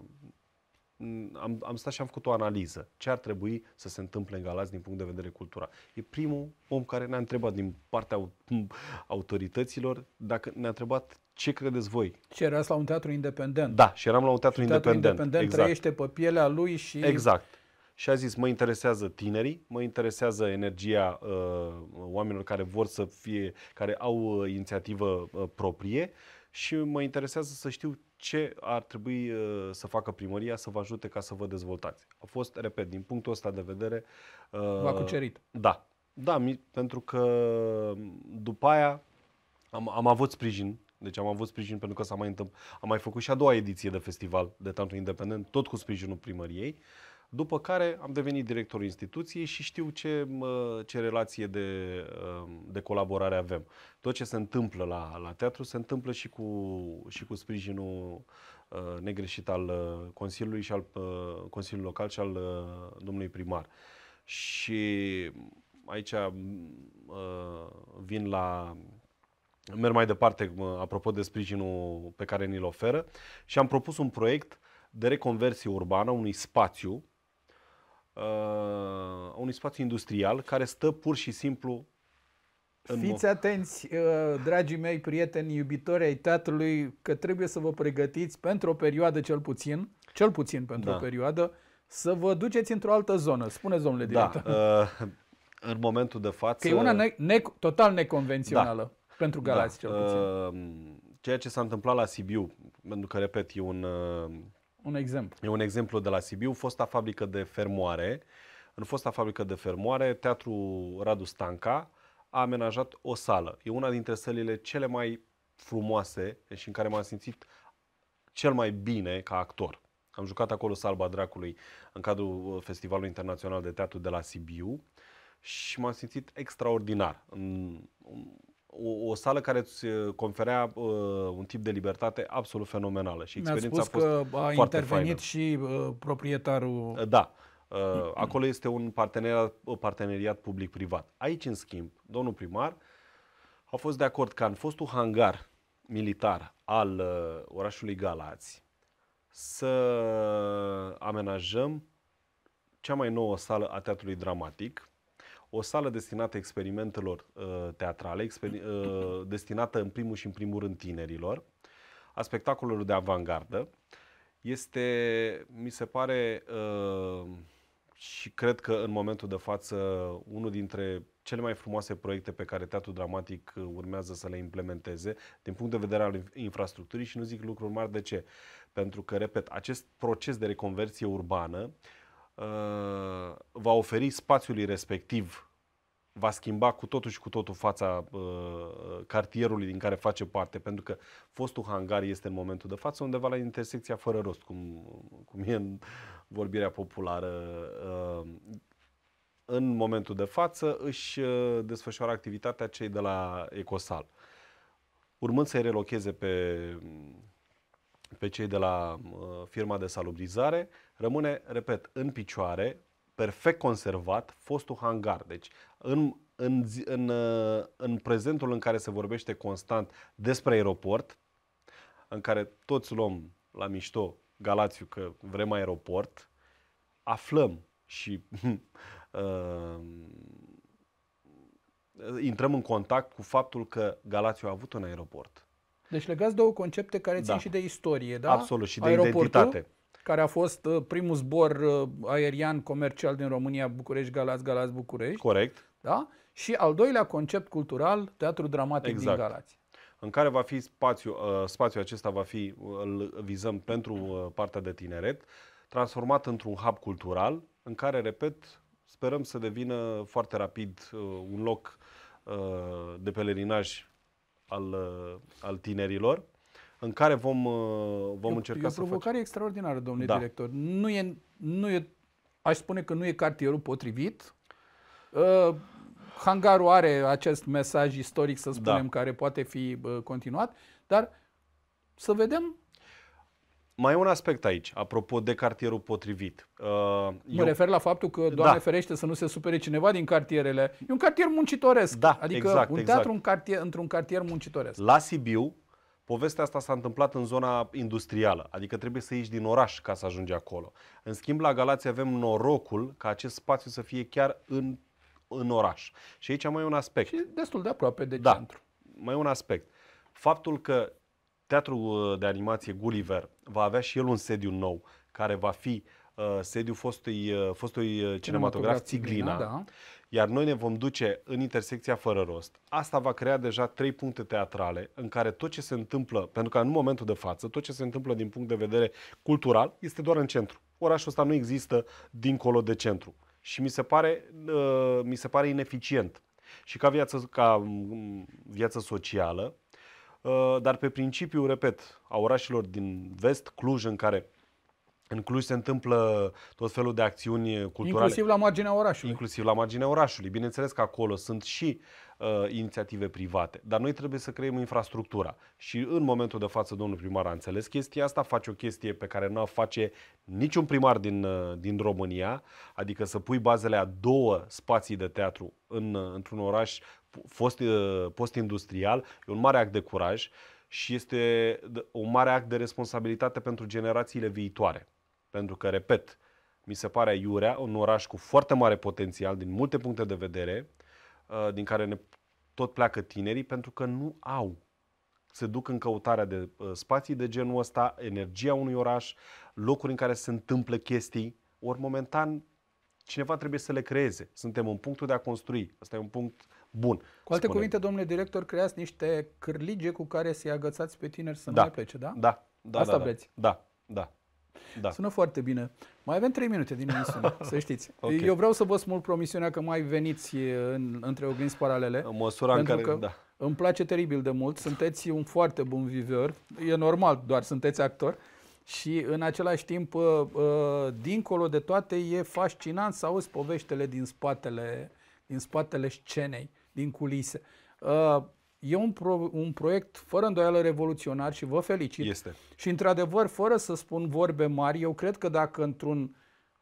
am, am stat și am făcut o analiză. Ce ar trebui să se întâmple în Galați din punct de vedere cultural? E primul om care ne-a întrebat din partea autorităților, dacă ne-a întrebat ce credeți voi? Și erați la un teatru independent. Da, și eram la un teatru, și teatru independent. independent exact. trăiește pe pielea lui și... Exact. Și a zis, mă interesează tinerii, mă interesează energia uh, oamenilor care vor să fie, care au uh, inițiativă uh, proprie și mă interesează să știu ce ar trebui uh, să facă primăria să vă ajute ca să vă dezvoltați. A fost, repet, din punctul ăsta de vedere... Uh, V-a cucerit. Da. Da, mi, pentru că după aia am, am avut sprijin deci am avut sprijin pentru că s-a mai întâmplat. Am mai făcut și a doua ediție de festival de tantra independent, tot cu sprijinul primăriei. Uh, după care am devenit directorul instituției și știu ce, ce relație de, um, de colaborare avem. Tot ce se întâmplă la, la teatru se întâmplă și cu, și cu sprijinul uh, negreșit al uh, Consiliului și al uh, Consiliului Local și al domnului primar. Și aici vin la merg mai departe apropo de sprijinul pe care ni-l oferă și am propus un proiect de reconversie urbană, unui spațiu uh, unui spațiu industrial care stă pur și simplu în Fiți mo- atenți, uh, dragii mei prieteni, iubitori ai teatrului, că trebuie să vă pregătiți pentru o perioadă cel puțin, cel puțin pentru da. o perioadă, să vă duceți într-o altă zonă. Spuneți, domnule da, director. Da, uh, în momentul de față... Că e una ne- ne- total neconvențională. Da. Pentru da, Galați, da. cel puțin. Uh, ceea ce s-a întâmplat la Sibiu, pentru că, repet, e un, uh, un exemplu. E un exemplu de la Sibiu, fosta fabrică de fermoare. În fosta fabrică de fermoare, Teatrul Radu Stanca a amenajat o sală. E una dintre sălile cele mai frumoase și în care m-am simțit cel mai bine ca actor. Am jucat acolo Salba Dracului în cadrul uh, Festivalului Internațional de Teatru de la Sibiu și m-am simțit extraordinar o, o sală care îți uh, conferea uh, un tip de libertate absolut fenomenală și experiența a fost că a intervenit faină. și uh, proprietarul. Uh, da. Uh, acolo este un parteneriat, uh, parteneriat public-privat. Aici, în schimb, domnul primar a fost de acord că în fostul hangar militar al uh, orașului Galați să amenajăm cea mai nouă sală a Teatrului Dramatic, o sală destinată experimentelor uh, teatrale, exper- uh, destinată în primul și în primul rând tinerilor, a spectacolelor de avantgardă, Este, mi se pare, uh, și cred că în momentul de față, unul dintre cele mai frumoase proiecte pe care Teatrul Dramatic uh, urmează să le implementeze din punct de vedere al infrastructurii și nu zic lucruri mari de ce. Pentru că, repet, acest proces de reconversie urbană uh, va oferi spațiului respectiv va schimba cu totul și cu totul fața uh, cartierului din care face parte, pentru că fostul hangar este în momentul de față undeva la intersecția fără rost, cum, cum e în vorbirea populară. Uh, în momentul de față își uh, desfășoară activitatea cei de la Ecosal. Urmând să-i relocheze pe, pe cei de la uh, firma de salubrizare, rămâne, repet, în picioare, perfect conservat, fostul hangar. Deci în, în, în, uh, în prezentul în care se vorbește constant despre aeroport, în care toți luăm la mișto Galațiu că vrem aeroport, aflăm și uh, intrăm în contact cu faptul că Galațiu a avut un aeroport. Deci legați două concepte care țin da. și de istorie, da? Absolut, și de Aeroportul, identitate. care a fost uh, primul zbor uh, aerian comercial din România, București, Galați, Galați, București. Corect. Da? Și al doilea concept cultural, teatru dramatic exact. din Galați în care va fi spațiu, uh, spațiul acesta va fi, uh, îl vizăm pentru uh, partea de tineret, transformat într-un hub cultural, în care, repet, sperăm să devină foarte rapid un loc de pelerinaj al, al tinerilor, în care vom, vom e, încerca e o provocare extraordinară, domnule da. director. Nu e, nu e, aș spune că nu e cartierul potrivit. Uh, hangarul are acest mesaj istoric, să da. spunem, da. care poate fi uh, continuat, dar să vedem. Mai e un aspect aici, apropo de cartierul potrivit. Uh, mă eu... refer la faptul că, Doamne da. ferește, să nu se supere cineva din cartierele. E un cartier muncitoresc. Da, adică exact, un exact. teatru exact. în cartier, într-un cartier muncitoresc. La Sibiu, Povestea asta s-a întâmplat în zona industrială, adică trebuie să ieși din oraș ca să ajungi acolo. În schimb, la Galați avem norocul ca acest spațiu să fie chiar în în oraș. Și aici mai e un aspect. Și destul de aproape de da, centru. Mai e un aspect. Faptul că Teatrul uh, de animație Gulliver va avea și el un sediu nou, care va fi uh, sediu fostui, uh, fostui uh, cinematograf Țiglina. Da. Iar noi ne vom duce în intersecția fără rost. Asta va crea deja trei puncte teatrale în care tot ce se întâmplă, pentru că în momentul de față, tot ce se întâmplă din punct de vedere cultural este doar în centru. Orașul ăsta nu există dincolo de centru și mi se pare, uh, mi se pare ineficient. Și ca viață, ca mm, viață socială, uh, dar pe principiu, repet, a orașelor din vest, Cluj, în care în Cluj se întâmplă tot felul de acțiuni culturale. Inclusiv la marginea orașului. Inclusiv la marginea orașului. Bineînțeles că acolo sunt și uh, inițiative private. Dar noi trebuie să creăm infrastructura. Și în momentul de față, domnul primar a înțeles chestia asta, face o chestie pe care nu o face niciun primar din, uh, din România, adică să pui bazele a două spații de teatru în, uh, într-un oraș fost, uh, post-industrial, e un mare act de curaj și este un mare act de responsabilitate pentru generațiile viitoare. Pentru că, repet, mi se pare Iurea un oraș cu foarte mare potențial din multe puncte de vedere, Uh, din care ne tot pleacă tinerii pentru că nu au. Se duc în căutarea de uh, spații de genul ăsta, energia unui oraș, locuri în care se întâmplă chestii, ori momentan cineva trebuie să le creeze. Suntem în punctul de a construi. Asta e un punct bun. Cu alte spune. cuvinte, domnule director, creați niște cârlige cu care să-i agățați pe tineri să da. nu mai plece, da? Da. da Asta da, da. vreți. Da, da. da. Da. Sună foarte bine. Mai avem 3 minute din emisiune, să știți. Okay. Eu vreau să vă spun promisiunea că mai veniți în, între oglinzi paralele. În măsura în care, că da. Îmi place teribil de mult, sunteți un foarte bun viver. e normal, doar sunteți actor. Și în același timp, uh, uh, dincolo de toate, e fascinant să auzi poveștele din spatele, din spatele scenei, din culise. Uh, E un, pro, un proiect fără îndoială revoluționar și vă felicit. Este. Și într-adevăr, fără să spun vorbe mari, eu cred că dacă într-un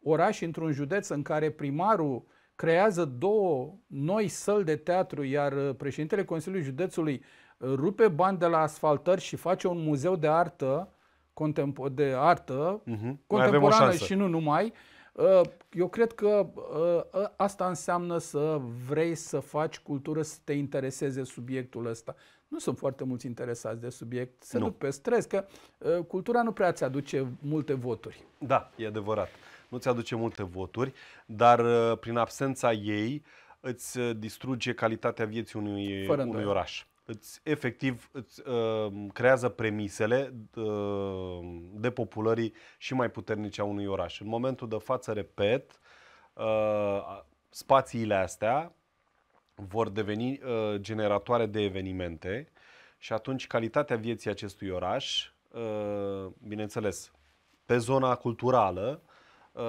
oraș, într-un județ în care primarul creează două noi săli de teatru, iar uh, președintele Consiliului Județului uh, rupe bani de la asfaltări și face un muzeu de artă, contempo- de artă uh-huh. contemporană și nu numai, uh, Uh, eu cred că uh, ă, asta înseamnă să vrei să faci cultură, să te intereseze subiectul ăsta. Nu sunt foarte mulți interesați de subiect, se nu. duc pe stres, că uh, cultura nu prea ți aduce multe voturi. Da, e adevărat. Nu ți aduce multe voturi, dar prin absența ei îți distruge calitatea vieții unui, Fără unui doar. oraș îți, efectiv îți uh, creează premisele uh, populării și mai puternice a unui oraș. În momentul de față, repet, uh, spațiile astea vor deveni uh, generatoare de evenimente și atunci calitatea vieții acestui oraș, uh, bineînțeles, pe zona culturală, uh,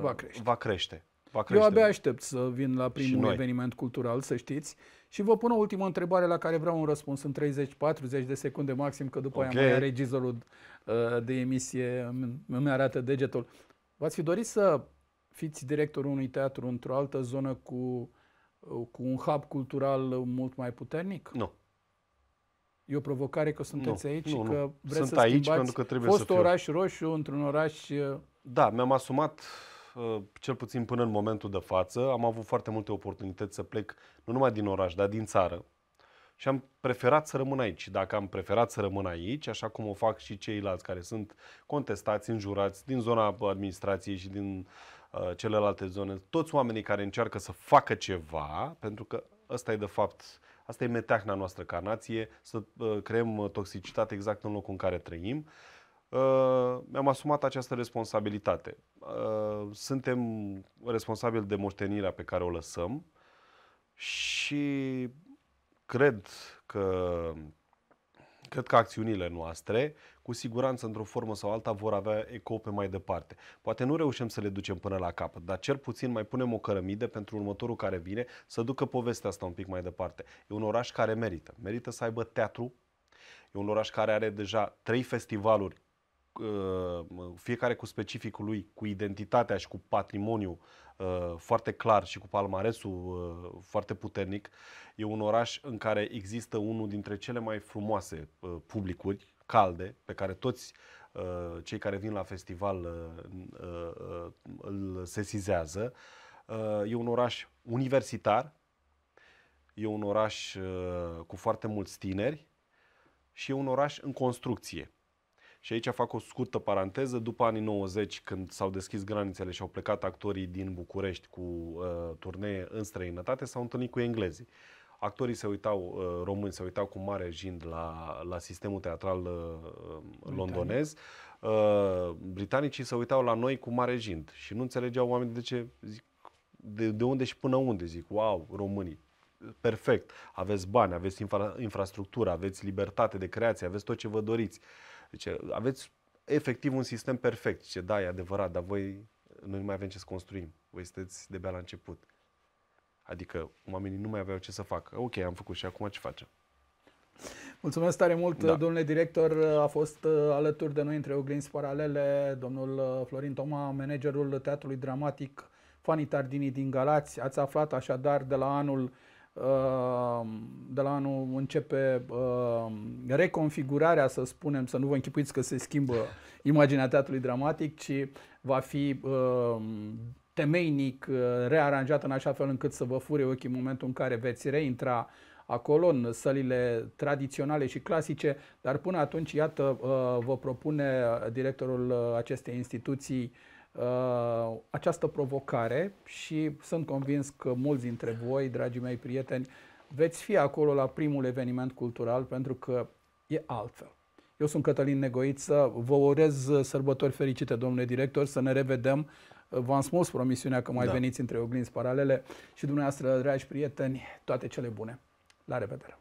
va crește. Va crește. Va crește. Eu abia aștept să vin la primul eveniment cultural, să știți. Și vă pun o ultimă întrebare la care vreau un răspuns în 30-40 de secunde maxim, că după okay. aia mai regizorul uh, de emisie îmi arată degetul. V-ați fi dorit să fiți directorul unui teatru într-o altă zonă cu, uh, cu un hub cultural mult mai puternic? Nu. E o provocare că sunteți nu, aici nu, și că nu. vreți Sunt să aici pentru că trebuie fost să fiu. oraș roșu într-un oraș... Uh, da, mi-am asumat Eh, cel puțin până în momentul de față, am avut foarte multe oportunități să plec nu numai din oraș, dar din țară. Și am preferat să rămân aici. Dacă am preferat să rămân aici, așa cum o fac și ceilalți care sunt contestați, înjurați din zona administrației și din uh, celelalte zone, toți oamenii care încearcă să facă ceva, pentru că ăsta e de fapt, asta e meteahna noastră ca nație, să uh, creăm toxicitate exact în locul în care trăim, uh, Uh, mi-am asumat această responsabilitate. Uh, suntem responsabili de moștenirea pe care o lăsăm și cred că cred că acțiunile noastre, cu siguranță, într-o formă sau alta, vor avea eco pe mai departe. Poate nu reușim să le ducem până la capăt, dar cel puțin mai punem o cărămidă pentru următorul care vine să ducă povestea asta un pic mai departe. E un oraș care merită. Merită să aibă teatru, e un oraș care are deja trei festivaluri Uh, fiecare cu specificul lui, cu identitatea și cu patrimoniul uh, foarte clar și cu palmaresul uh, foarte puternic, e un oraș în care există unul dintre cele mai frumoase publicuri calde pe care toți cei care vin la festival îl sesizează. E un oraș universitar, e un oraș cu foarte mulți tineri și e un oraș în construcție. Și aici fac o scurtă paranteză. După anii 90, când s-au deschis granițele și au plecat actorii din București cu uh, turnee în străinătate, s-au întâlnit cu englezii. Actorii se uitau, uh, români se uitau cu mare jind la, la sistemul teatral uh, londonez. Uh, britanicii se uitau la noi cu mare jind și nu înțelegeau oamenii de ce, zic, de, de unde și până unde, zic, wow, românii, perfect, aveți bani, aveți infra, infrastructură, aveți libertate de creație, aveți tot ce vă doriți. Uh, Zice, deci, aveți efectiv un sistem perfect. Ce da, e adevărat, dar voi noi nu mai avem ce să construim. Voi sunteți de bea la început. Adică oamenii nu mai aveau ce să facă. Ok, am făcut și acum ce facem? Mulțumesc tare mult, da. domnule director. A fost uh, alături de noi între oglinzi paralele domnul uh, Florin Toma, managerul Teatrului Dramatic Fanii Tardini din Galați. Ați aflat așadar de la anul Ehm, de la anul începe ehm, reconfigurarea, să spunem, să nu vă închipuiți că se schimbă imaginea teatrului dramatic, ci va fi ehm, temeinic eh, rearanjat în așa fel încât să vă fure ochii în momentul în care veți reintra acolo în sălile tradiționale și clasice, dar până atunci, iată, eh, vă propune directorul eh, acestei instituții Uh, această provocare și sunt convins că mulți dintre voi, dragii mei prieteni, veți fi acolo la primul eveniment cultural pentru că e altfel. Eu sunt Cătălin Negoiță, vă urez sărbători fericite, domnule director, să ne revedem. V-am spus promisiunea că mai da. veniți între oglinzi paralele și dumneavoastră, dragi prieteni, toate cele bune. La revedere!